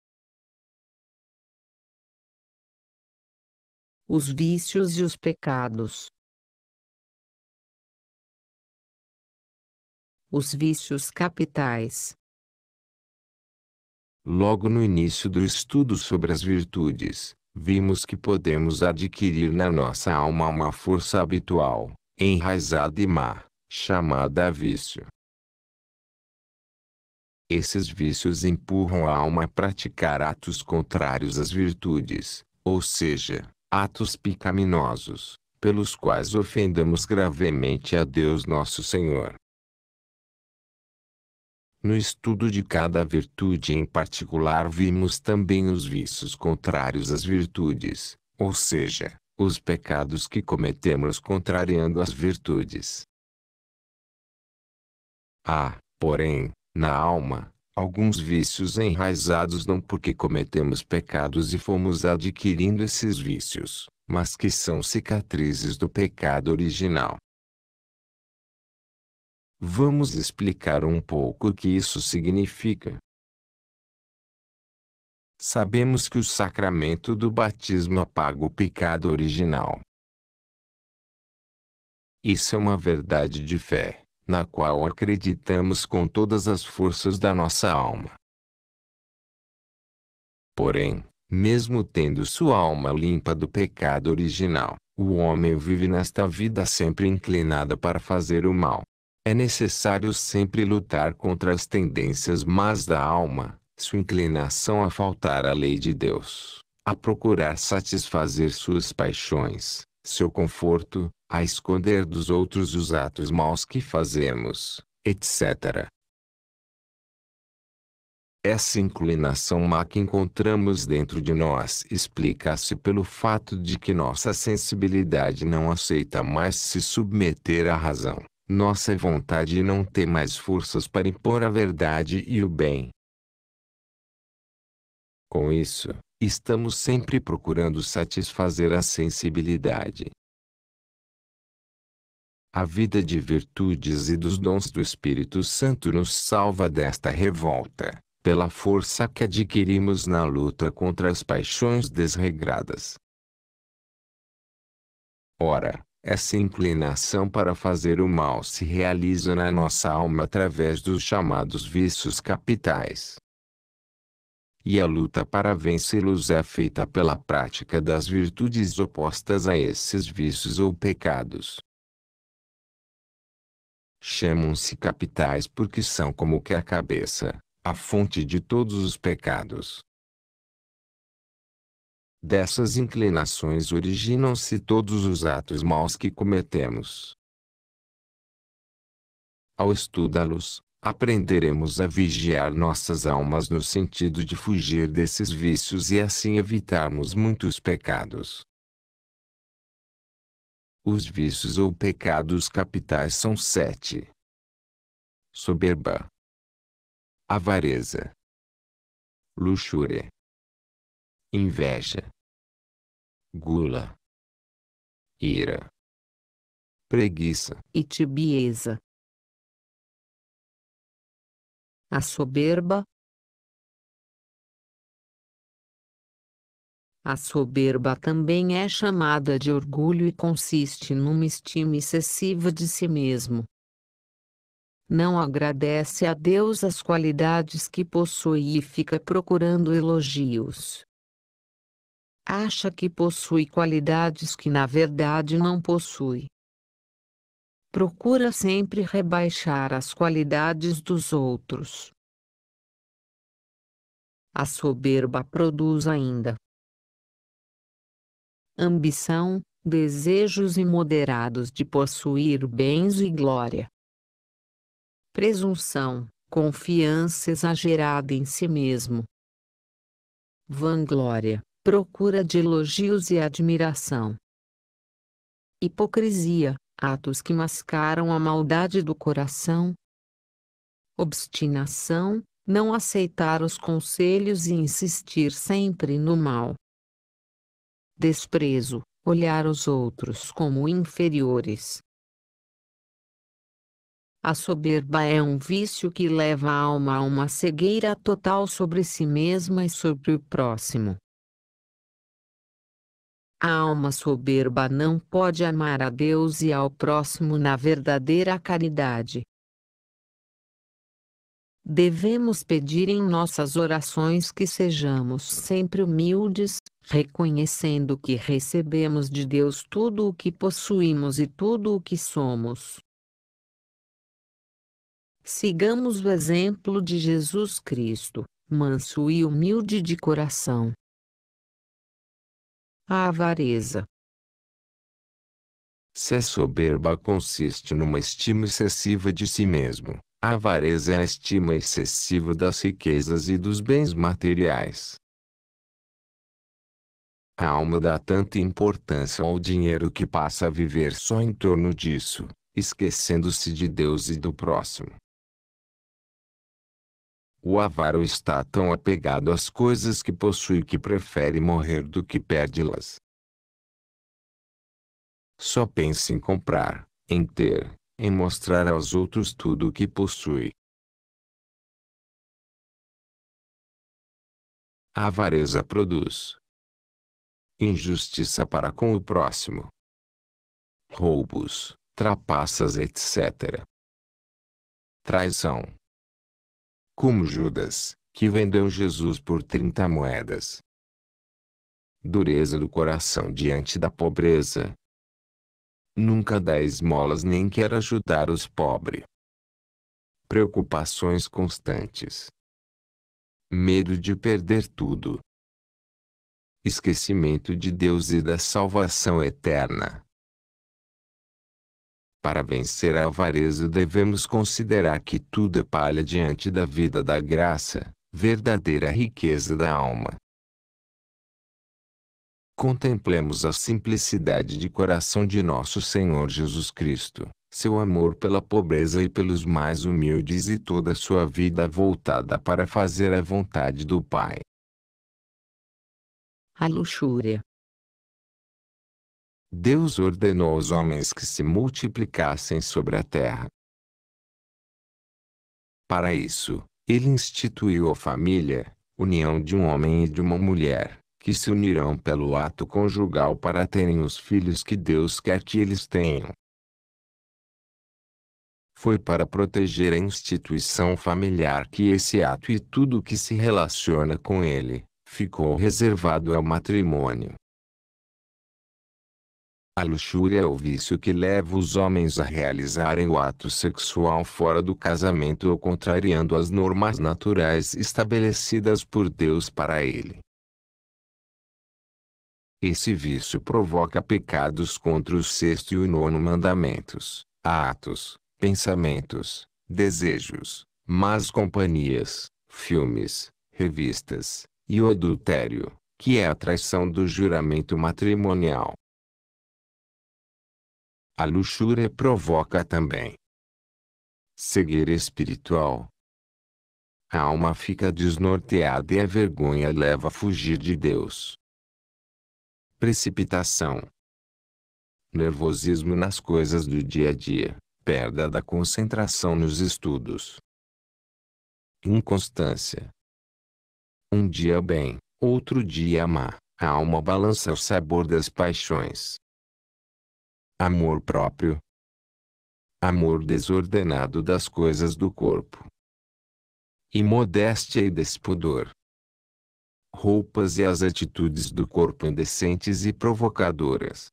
Os vícios e os pecados. Os vícios capitais. Logo no início do estudo sobre as virtudes, vimos que podemos adquirir na nossa alma uma força habitual, enraizada e má, chamada vício. Esses vícios empurram a alma a praticar atos contrários às virtudes, ou seja, atos pecaminosos, pelos quais ofendamos gravemente a Deus nosso Senhor. No estudo de cada virtude em particular vimos também os vícios contrários às virtudes, ou seja, os pecados que cometemos contrariando as virtudes. Há, ah, porém, na alma, alguns vícios enraizados não porque cometemos pecados e fomos adquirindo esses vícios, mas que são cicatrizes do pecado original. Vamos explicar um pouco o que isso significa. Sabemos que o sacramento do batismo apaga o pecado original. Isso é uma verdade de fé na qual acreditamos com todas as forças da nossa alma. Porém, mesmo tendo sua alma limpa do pecado original, o homem vive nesta vida sempre inclinada para fazer o mal. É necessário sempre lutar contra as tendências más da alma, sua inclinação a faltar à lei de Deus, a procurar satisfazer suas paixões, seu conforto, a esconder dos outros os atos maus que fazemos, etc. Essa inclinação má que encontramos dentro de nós explica-se pelo fato de que nossa sensibilidade não aceita mais se submeter à razão. Nossa vontade não tem mais forças para impor a verdade e o bem. Com isso, estamos sempre procurando satisfazer a sensibilidade, a vida de virtudes e dos dons do Espírito Santo nos salva desta revolta, pela força que adquirimos na luta contra as paixões desregradas. Ora, essa inclinação para fazer o mal se realiza na nossa alma através dos chamados vícios capitais. E a luta para vencê-los é feita pela prática das virtudes opostas a esses vícios ou pecados. Chamam-se capitais porque são como que a cabeça, a fonte de todos os pecados. Dessas inclinações originam-se todos os atos maus que cometemos. Ao estudá-los, aprenderemos a vigiar nossas almas no sentido de fugir desses vícios e assim evitarmos muitos pecados. Os vícios ou pecados capitais são sete: soberba, avareza, luxúria, inveja, gula, ira, preguiça e tibieza. A soberba, A soberba também é chamada de orgulho e consiste numa estima excessiva de si mesmo. Não agradece a Deus as qualidades que possui e fica procurando elogios. Acha que possui qualidades que na verdade não possui. Procura sempre rebaixar as qualidades dos outros. A soberba produz ainda ambição, desejos imoderados de possuir bens e glória. Presunção, confiança exagerada em si mesmo. Vanglória, procura de elogios e admiração. Hipocrisia, atos que mascaram a maldade do coração. Obstinação, não aceitar os conselhos e insistir sempre no mal desprezo, olhar os outros como inferiores. A soberba é um vício que leva a alma a uma cegueira total sobre si mesma e sobre o próximo. A alma soberba não pode amar a Deus e ao próximo na verdadeira caridade, Devemos pedir em nossas orações que sejamos sempre humildes, reconhecendo que recebemos de Deus tudo o que possuímos e tudo o que somos. Sigamos o exemplo de Jesus Cristo, manso e humilde de coração. A avareza. a soberba consiste numa estima excessiva de si mesmo, a avareza é a estima excessiva das riquezas e dos bens materiais. A alma dá tanta importância ao dinheiro que passa a viver só em torno disso, esquecendo-se de Deus e do próximo. O avaro está tão apegado às coisas que possui que prefere morrer do que perde-las. Só pensa em comprar, em ter, em mostrar aos outros tudo o que possui. A avareza produz injustiça para com o próximo, roubos, trapaças, etc. Traição. Como Judas, que vendeu Jesus por 30 moedas. Dureza do coração diante da pobreza, Nunca dá esmolas nem quer ajudar os pobres. Preocupações constantes. Medo de perder tudo. Esquecimento de Deus e da salvação eterna. Para vencer a avareza devemos considerar que tudo é palha diante da vida da graça, verdadeira riqueza da alma. Contemplemos a simplicidade de coração de nosso Senhor Jesus Cristo, seu amor pela pobreza e pelos mais humildes e toda a sua vida voltada para fazer a vontade do Pai. A luxúria. Deus ordenou aos homens que se multiplicassem sobre a terra. Para isso, ele instituiu a família, união de um homem e de uma mulher, que se unirão pelo ato conjugal para terem os filhos que Deus quer que eles tenham. Foi para proteger a instituição familiar que esse ato e tudo que se relaciona com ele ficou reservado ao matrimônio. A luxúria é o vício que leva os homens a realizarem o ato sexual fora do casamento ou contrariando as normas naturais estabelecidas por Deus para ele. Esse vício provoca pecados contra o sexto e o nono mandamentos, atos, pensamentos, desejos, más companhias, filmes, revistas, e o adultério, que é a traição do juramento matrimonial. A luxúria provoca também cegueira espiritual. A alma fica desnorteada e a vergonha leva a fugir de Deus precipitação, nervosismo nas coisas do dia a dia, perda da concentração nos estudos, inconstância. Um dia bem, outro dia má, a alma balança o sabor das paixões. Amor próprio. Amor desordenado das coisas do corpo. Imodéstia e despudor, roupas e as atitudes do corpo indecentes e provocadoras.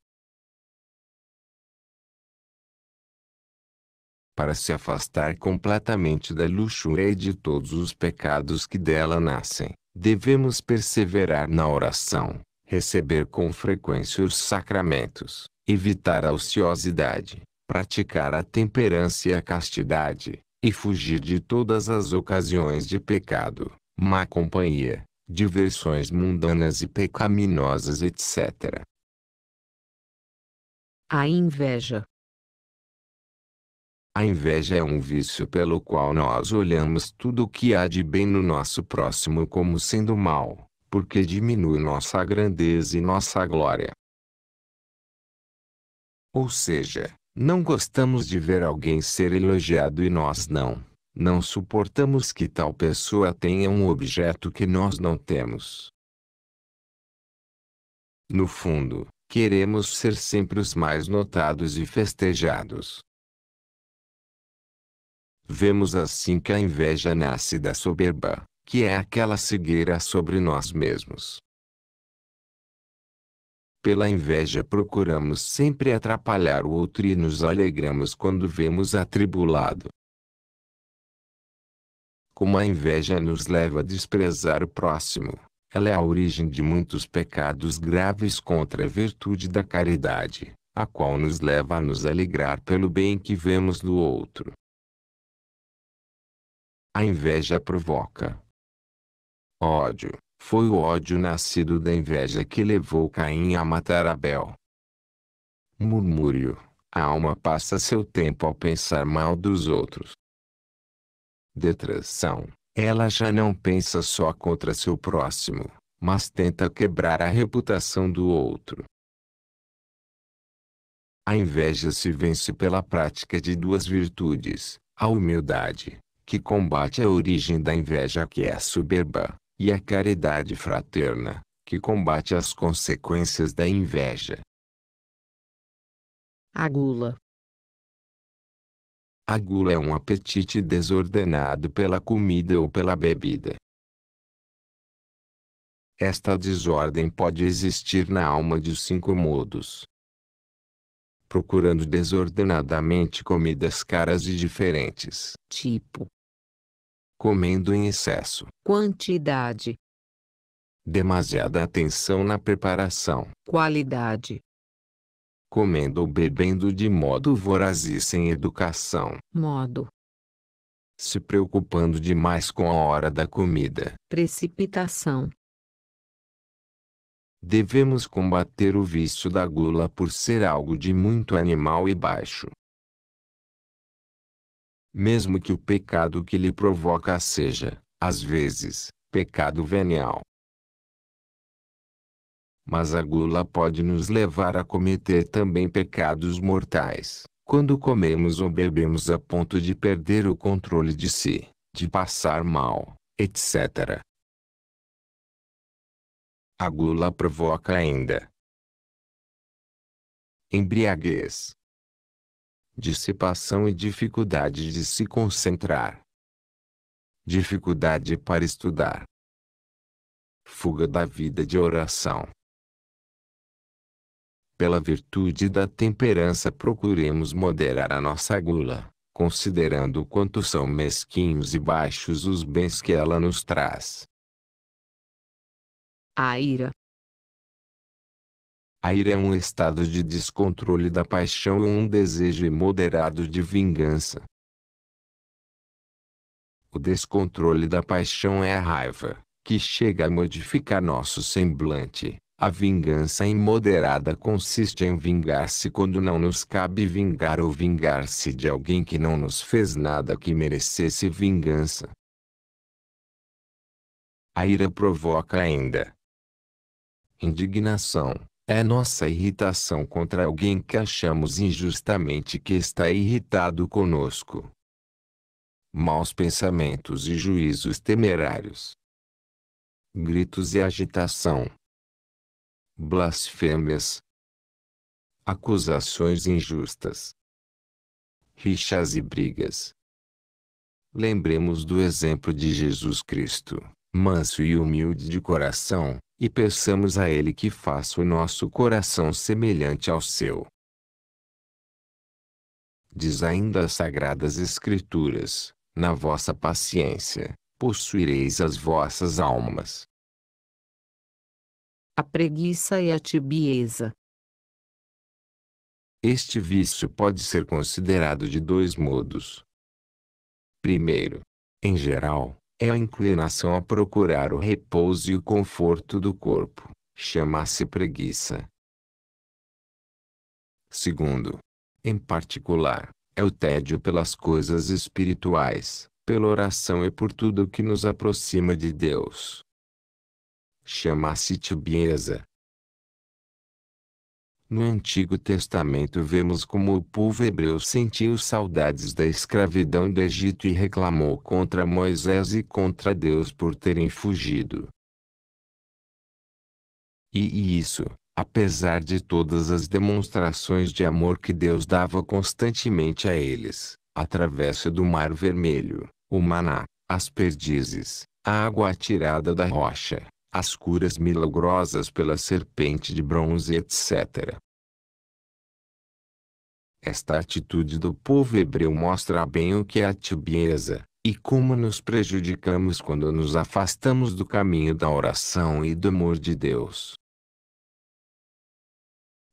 Para se afastar completamente da luxúria e de todos os pecados que dela nascem, devemos perseverar na oração, receber com frequência os sacramentos, evitar a ociosidade, praticar a temperança e a castidade, e fugir de todas as ocasiões de pecado, má companhia, diversões mundanas e pecaminosas, etc. A inveja. A inveja é um vício pelo qual nós olhamos tudo o que há de bem no nosso próximo como sendo mal, porque diminui nossa grandeza e nossa glória. Ou seja, não gostamos de ver alguém ser elogiado e nós não. Não suportamos que tal pessoa tenha um objeto que nós não temos. No fundo, queremos ser sempre os mais notados e festejados. Vemos assim que a inveja nasce da soberba, que é aquela cegueira sobre nós mesmos. Pela inveja procuramos sempre atrapalhar o outro e nos alegramos quando vemos atribulado, como a inveja nos leva a desprezar o próximo, ela é a origem de muitos pecados graves contra a virtude da caridade, a qual nos leva a nos alegrar pelo bem que vemos do outro. A inveja provoca ódio. Foi o ódio nascido da inveja que levou Caim a matar Abel. Murmúrio. A alma passa seu tempo ao pensar mal dos outros, detração, ela já não pensa só contra seu próximo, mas tenta quebrar a reputação do outro. A inveja se vence pela prática de duas virtudes: a humildade, que combate a origem da inveja, que é a soberba, e a caridade fraterna, que combate as consequências da inveja. A gula a gula é um apetite desordenado pela comida ou pela bebida. Esta desordem pode existir na alma de cinco modos. Procurando desordenadamente comidas caras e diferentes. Tipo. Comendo em excesso. Quantidade. Demasiada atenção na preparação. Qualidade comendo ou bebendo de modo voraz e sem educação. Modo. Se preocupando demais com a hora da comida. Precipitação. Devemos combater o vício da gula por ser algo de muito animal e baixo. Mesmo que o pecado que lhe provoca seja, às vezes, pecado venial, mas a gula pode nos levar a cometer também pecados mortais, quando comemos ou bebemos a ponto de perder o controle de si, de passar mal, etc. A gula provoca ainda embriaguez, dissipação e dificuldade de se concentrar, dificuldade para estudar, fuga da vida de oração, pela virtude da temperança procuremos moderar a nossa gula, considerando o quanto são mesquinhos e baixos os bens que ela nos traz. A ira a ira é um estado de descontrole da paixão ou um desejo imoderado de vingança. O descontrole da paixão é a raiva, que chega a modificar nosso semblante, a vingança imoderada consiste em vingar-se quando não nos cabe vingar ou vingar-se de alguém que não nos fez nada que merecesse vingança. A ira provoca ainda indignação. É nossa irritação contra alguém que achamos injustamente que está irritado conosco. Maus pensamentos e juízos temerários. Gritos e agitação blasfêmias, acusações injustas, rixas e brigas. Lembremos do exemplo de Jesus Cristo, manso e humilde de coração, e peçamos a Ele que faça o nosso coração semelhante ao seu. Diz ainda as Sagradas Escrituras: Na vossa paciência, possuireis as vossas almas a preguiça e a tibieza. Este vício pode ser considerado de dois modos. Primeiro, em geral, é a inclinação a procurar o repouso e o conforto do corpo, chama-se preguiça. Segundo, em particular, é o tédio pelas coisas espirituais, pela oração e por tudo o que nos aproxima de Deus chama-se tibieza. No Antigo Testamento vemos como o povo hebreu sentiu saudades da escravidão do Egito e reclamou contra Moisés e contra Deus por terem fugido. E isso, apesar de todas as demonstrações de amor que Deus dava constantemente a eles, através do Mar Vermelho, o maná, as perdizes, a água tirada da rocha, as curas milagrosas pela serpente de bronze, etc. Esta atitude do povo hebreu mostra bem o que é a tibieza, e como nos prejudicamos quando nos afastamos do caminho da oração e do amor de Deus.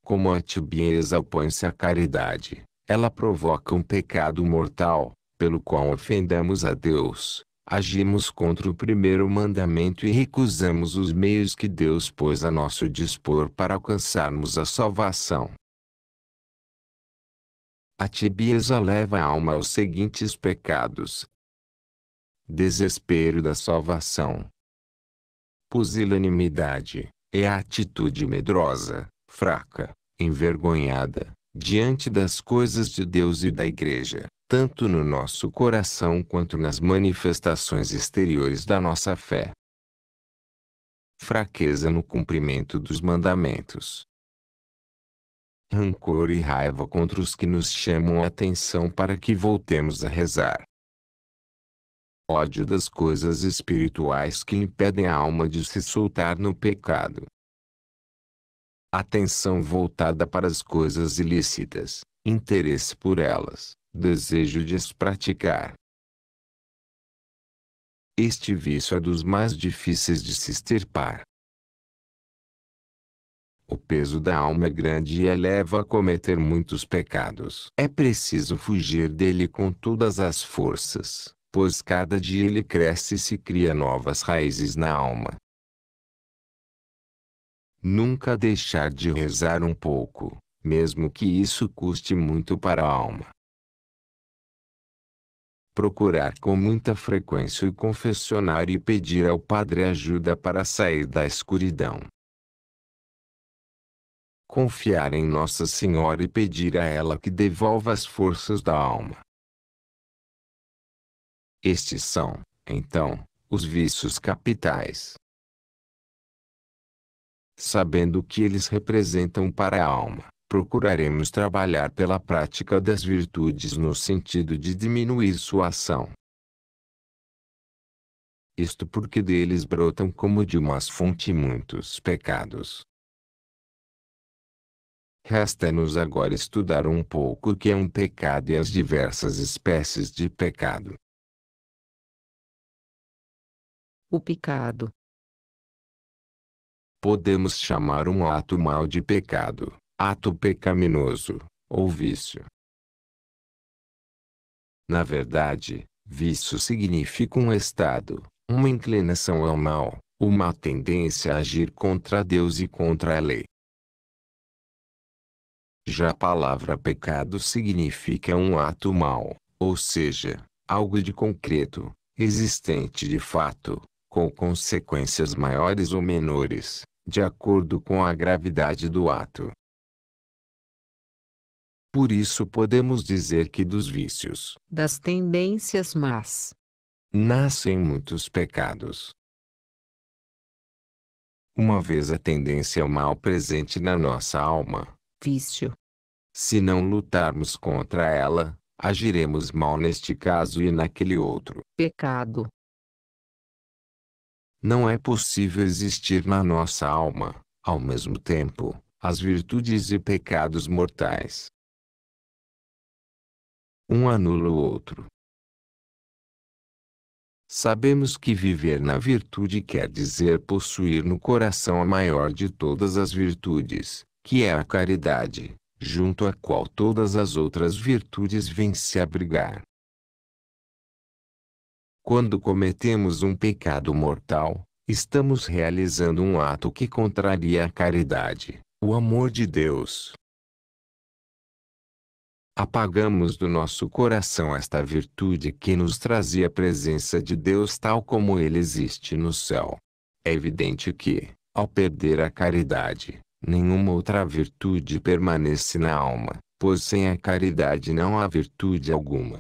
Como a tibieza opõe-se à caridade, ela provoca um pecado mortal, pelo qual ofendemos a Deus, agimos contra o primeiro mandamento e recusamos os meios que Deus pôs a nosso dispor para alcançarmos a salvação. A tibieza leva a alma aos seguintes pecados: desespero da salvação, pusilanimidade, é a atitude medrosa, fraca, envergonhada, diante das coisas de Deus e da Igreja, tanto no nosso coração quanto nas manifestações exteriores da nossa fé. Fraqueza no cumprimento dos mandamentos. Rancor e raiva contra os que nos chamam a atenção para que voltemos a rezar. Ódio das coisas espirituais que impedem a alma de se soltar no pecado. Atenção voltada para as coisas ilícitas, interesse por elas desejo de as praticar. Este vício é dos mais difíceis de se extirpar. O peso da alma é grande e eleva a cometer muitos pecados. É preciso fugir dele com todas as forças, pois cada dia ele cresce e se cria novas raízes na alma. Nunca deixar de rezar um pouco, mesmo que isso custe muito para a alma procurar com muita frequência o confessionário e pedir ao Padre ajuda para sair da escuridão. Confiar em Nossa Senhora e pedir a ela que devolva as forças da alma. Estes são, então, os vícios capitais. Sabendo o que eles representam para a alma procuraremos trabalhar pela prática das virtudes no sentido de diminuir sua ação. Isto porque deles brotam como de uma fonte muitos pecados. Resta-nos agora estudar um pouco o que é um pecado e as diversas espécies de pecado. O pecado. Podemos chamar um ato mal de pecado, ato pecaminoso, ou vício. Na verdade, vício significa um estado, uma inclinação ao mal, uma tendência a agir contra Deus e contra a lei. Já a palavra pecado significa um ato mal, ou seja, algo de concreto, existente de fato, com consequências maiores ou menores, de acordo com a gravidade do ato. Por isso podemos dizer que dos vícios, das tendências más, nascem muitos pecados. Uma vez a tendência mal presente na nossa alma, vício. Se não lutarmos contra ela, agiremos mal neste caso e naquele outro. Pecado. Não é possível existir na nossa alma, ao mesmo tempo, as virtudes e pecados mortais um anula o outro. Sabemos que viver na virtude quer dizer possuir no coração a maior de todas as virtudes, que é a caridade, junto à qual todas as outras virtudes vêm se abrigar. Quando cometemos um pecado mortal, estamos realizando um ato que contraria a caridade, o amor de Deus, apagamos do nosso coração esta virtude que nos trazia a presença de Deus tal como ele existe no céu. É evidente que, ao perder a caridade, nenhuma outra virtude permanece na alma, pois sem a caridade não há virtude alguma.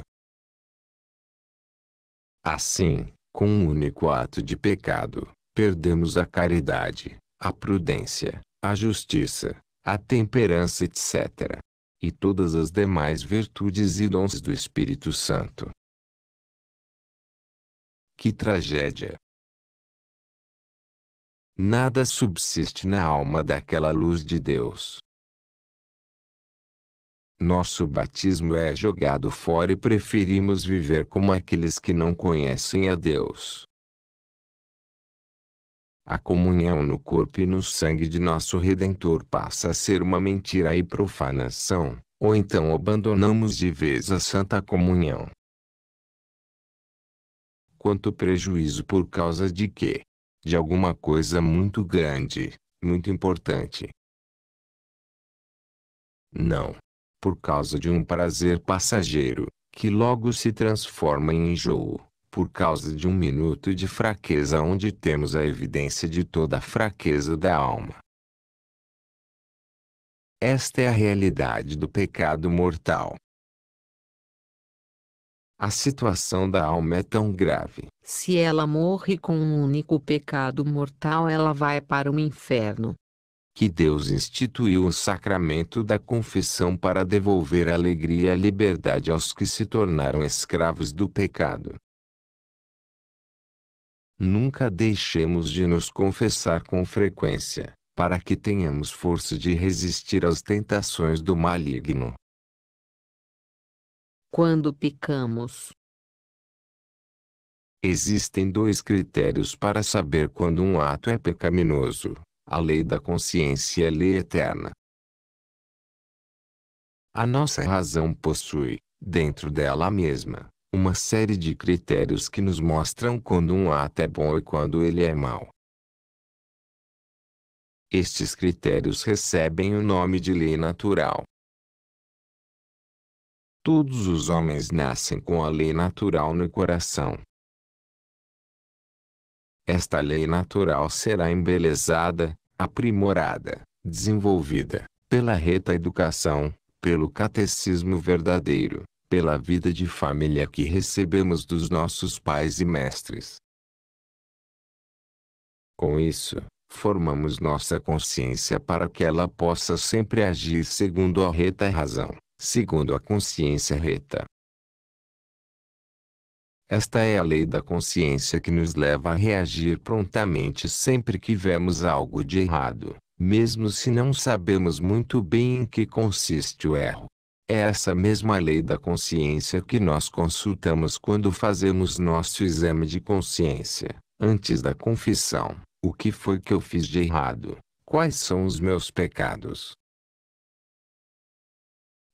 Assim, com um único ato de pecado, perdemos a caridade, a prudência, a justiça, a temperança, etc e todas as demais virtudes e dons do Espírito Santo. Que tragédia! Nada subsiste na alma daquela luz de Deus. Nosso batismo é jogado fora e preferimos viver como aqueles que não conhecem a Deus. A comunhão no corpo e no sangue de nosso Redentor passa a ser uma mentira e profanação, ou então abandonamos de vez a Santa Comunhão. Quanto prejuízo por causa de quê? De alguma coisa muito grande, muito importante. Não. Por causa de um prazer passageiro, que logo se transforma em enjoo por causa de um minuto de fraqueza onde temos a evidência de toda a fraqueza da alma. Esta é a realidade do pecado mortal. A situação da alma é tão grave. Se ela morre com um único pecado mortal, ela vai para o inferno. Que Deus instituiu o sacramento da confissão para devolver alegria e liberdade aos que se tornaram escravos do pecado. Nunca deixemos de nos confessar com frequência, para que tenhamos força de resistir às tentações do maligno. Quando picamos, Existem dois critérios para saber quando um ato é pecaminoso: a lei da consciência e a lei eterna. A nossa razão possui, dentro dela mesma, uma série de critérios que nos mostram quando um ato é bom e quando ele é mau. Estes critérios recebem o nome de lei natural. Todos os homens nascem com a lei natural no coração. Esta lei natural será embelezada, aprimorada, desenvolvida, pela reta educação, pelo catecismo verdadeiro, pela vida de família que recebemos dos nossos pais e mestres. Com isso, formamos nossa consciência para que ela possa sempre agir segundo a reta razão, segundo a consciência reta. Esta é a lei da consciência que nos leva a reagir prontamente sempre que vemos algo de errado, mesmo se não sabemos muito bem em que consiste o erro. É essa mesma lei da consciência que nós consultamos quando fazemos nosso exame de consciência, antes da confissão. O que foi que eu fiz de errado? Quais são os meus pecados?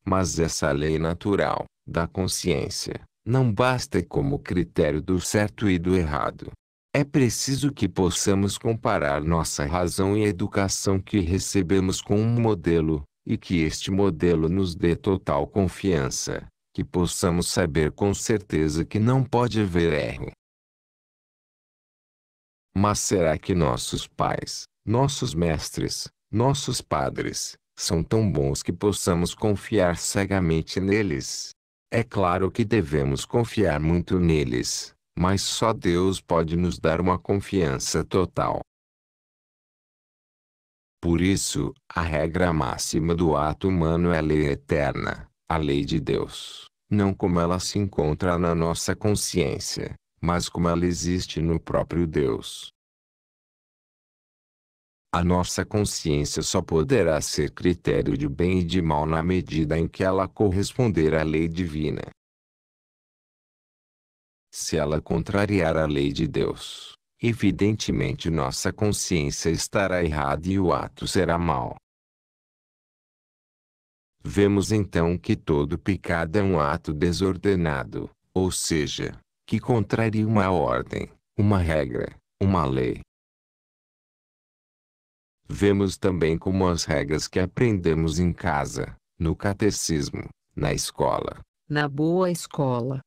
Mas essa lei natural, da consciência, não basta como critério do certo e do errado. É preciso que possamos comparar nossa razão e educação que recebemos com um modelo, e que este modelo nos dê total confiança, que possamos saber com certeza que não pode haver erro. Mas será que nossos pais, nossos mestres, nossos padres, são tão bons que possamos confiar cegamente neles? É claro que devemos confiar muito neles, mas só Deus pode nos dar uma confiança total. Por isso, a regra máxima do ato humano é a lei eterna, a lei de Deus, não como ela se encontra na nossa consciência, mas como ela existe no próprio Deus. A nossa consciência só poderá ser critério de bem e de mal na medida em que ela corresponder à lei divina. Se ela contrariar a lei de Deus, evidentemente nossa consciência estará errada e o ato será mau. Vemos então que todo pecado é um ato desordenado, ou seja, que contraria uma ordem, uma regra, uma lei. Vemos também como as regras que aprendemos em casa, no catecismo, na escola, na boa escola,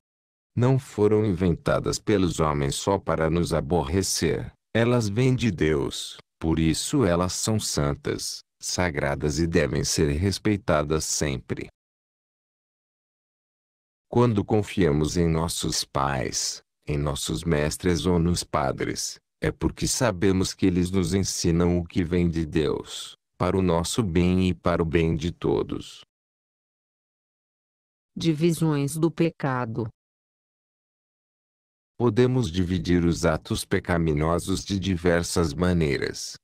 não foram inventadas pelos homens só para nos aborrecer. Elas vêm de Deus, por isso elas são santas, sagradas e devem ser respeitadas sempre. Quando confiamos em nossos pais, em nossos mestres ou nos padres, é porque sabemos que eles nos ensinam o que vem de Deus, para o nosso bem e para o bem de todos. Divisões do pecado Podemos dividir os atos pecaminosos de diversas maneiras.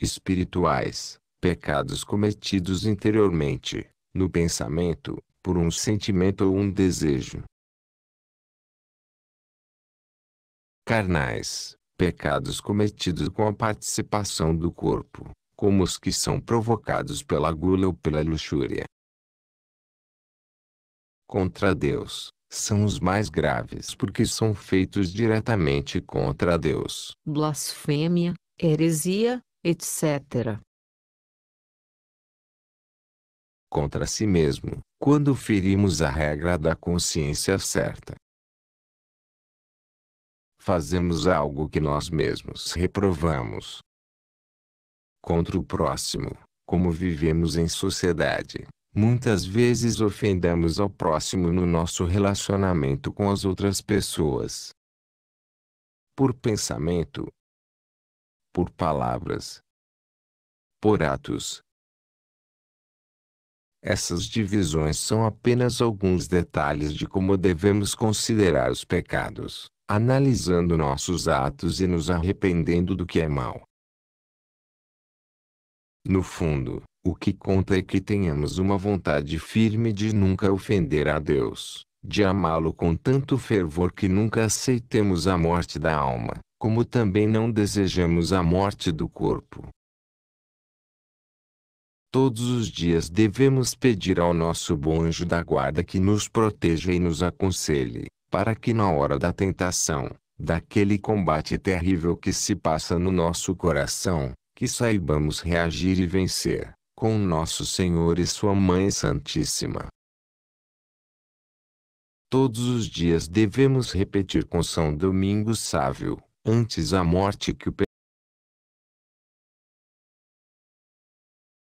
Espirituais, pecados cometidos interiormente, no pensamento, por um sentimento ou um desejo. Carnais, pecados cometidos com a participação do corpo, como os que são provocados pela gula ou pela luxúria. Contra Deus, são os mais graves porque são feitos diretamente contra Deus. Blasfêmia, heresia, etc. Contra si mesmo, quando ferimos a regra da consciência certa. Fazemos algo que nós mesmos reprovamos. Contra o próximo, como vivemos em sociedade, Muitas vezes ofendemos ao próximo no nosso relacionamento com as outras pessoas. Por pensamento, por palavras, por atos. Essas divisões são apenas alguns detalhes de como devemos considerar os pecados, analisando nossos atos e nos arrependendo do que é mal. No fundo, o que conta é que tenhamos uma vontade firme de nunca ofender a Deus, de amá-lo com tanto fervor que nunca aceitemos a morte da alma, como também não desejamos a morte do corpo. Todos os dias devemos pedir ao nosso bom anjo da guarda que nos proteja e nos aconselhe, para que na hora da tentação, daquele combate terrível que se passa no nosso coração, que saibamos reagir e vencer com Nosso Senhor e Sua Mãe Santíssima. Todos os dias devemos repetir com São Domingos Sávio, antes a morte que o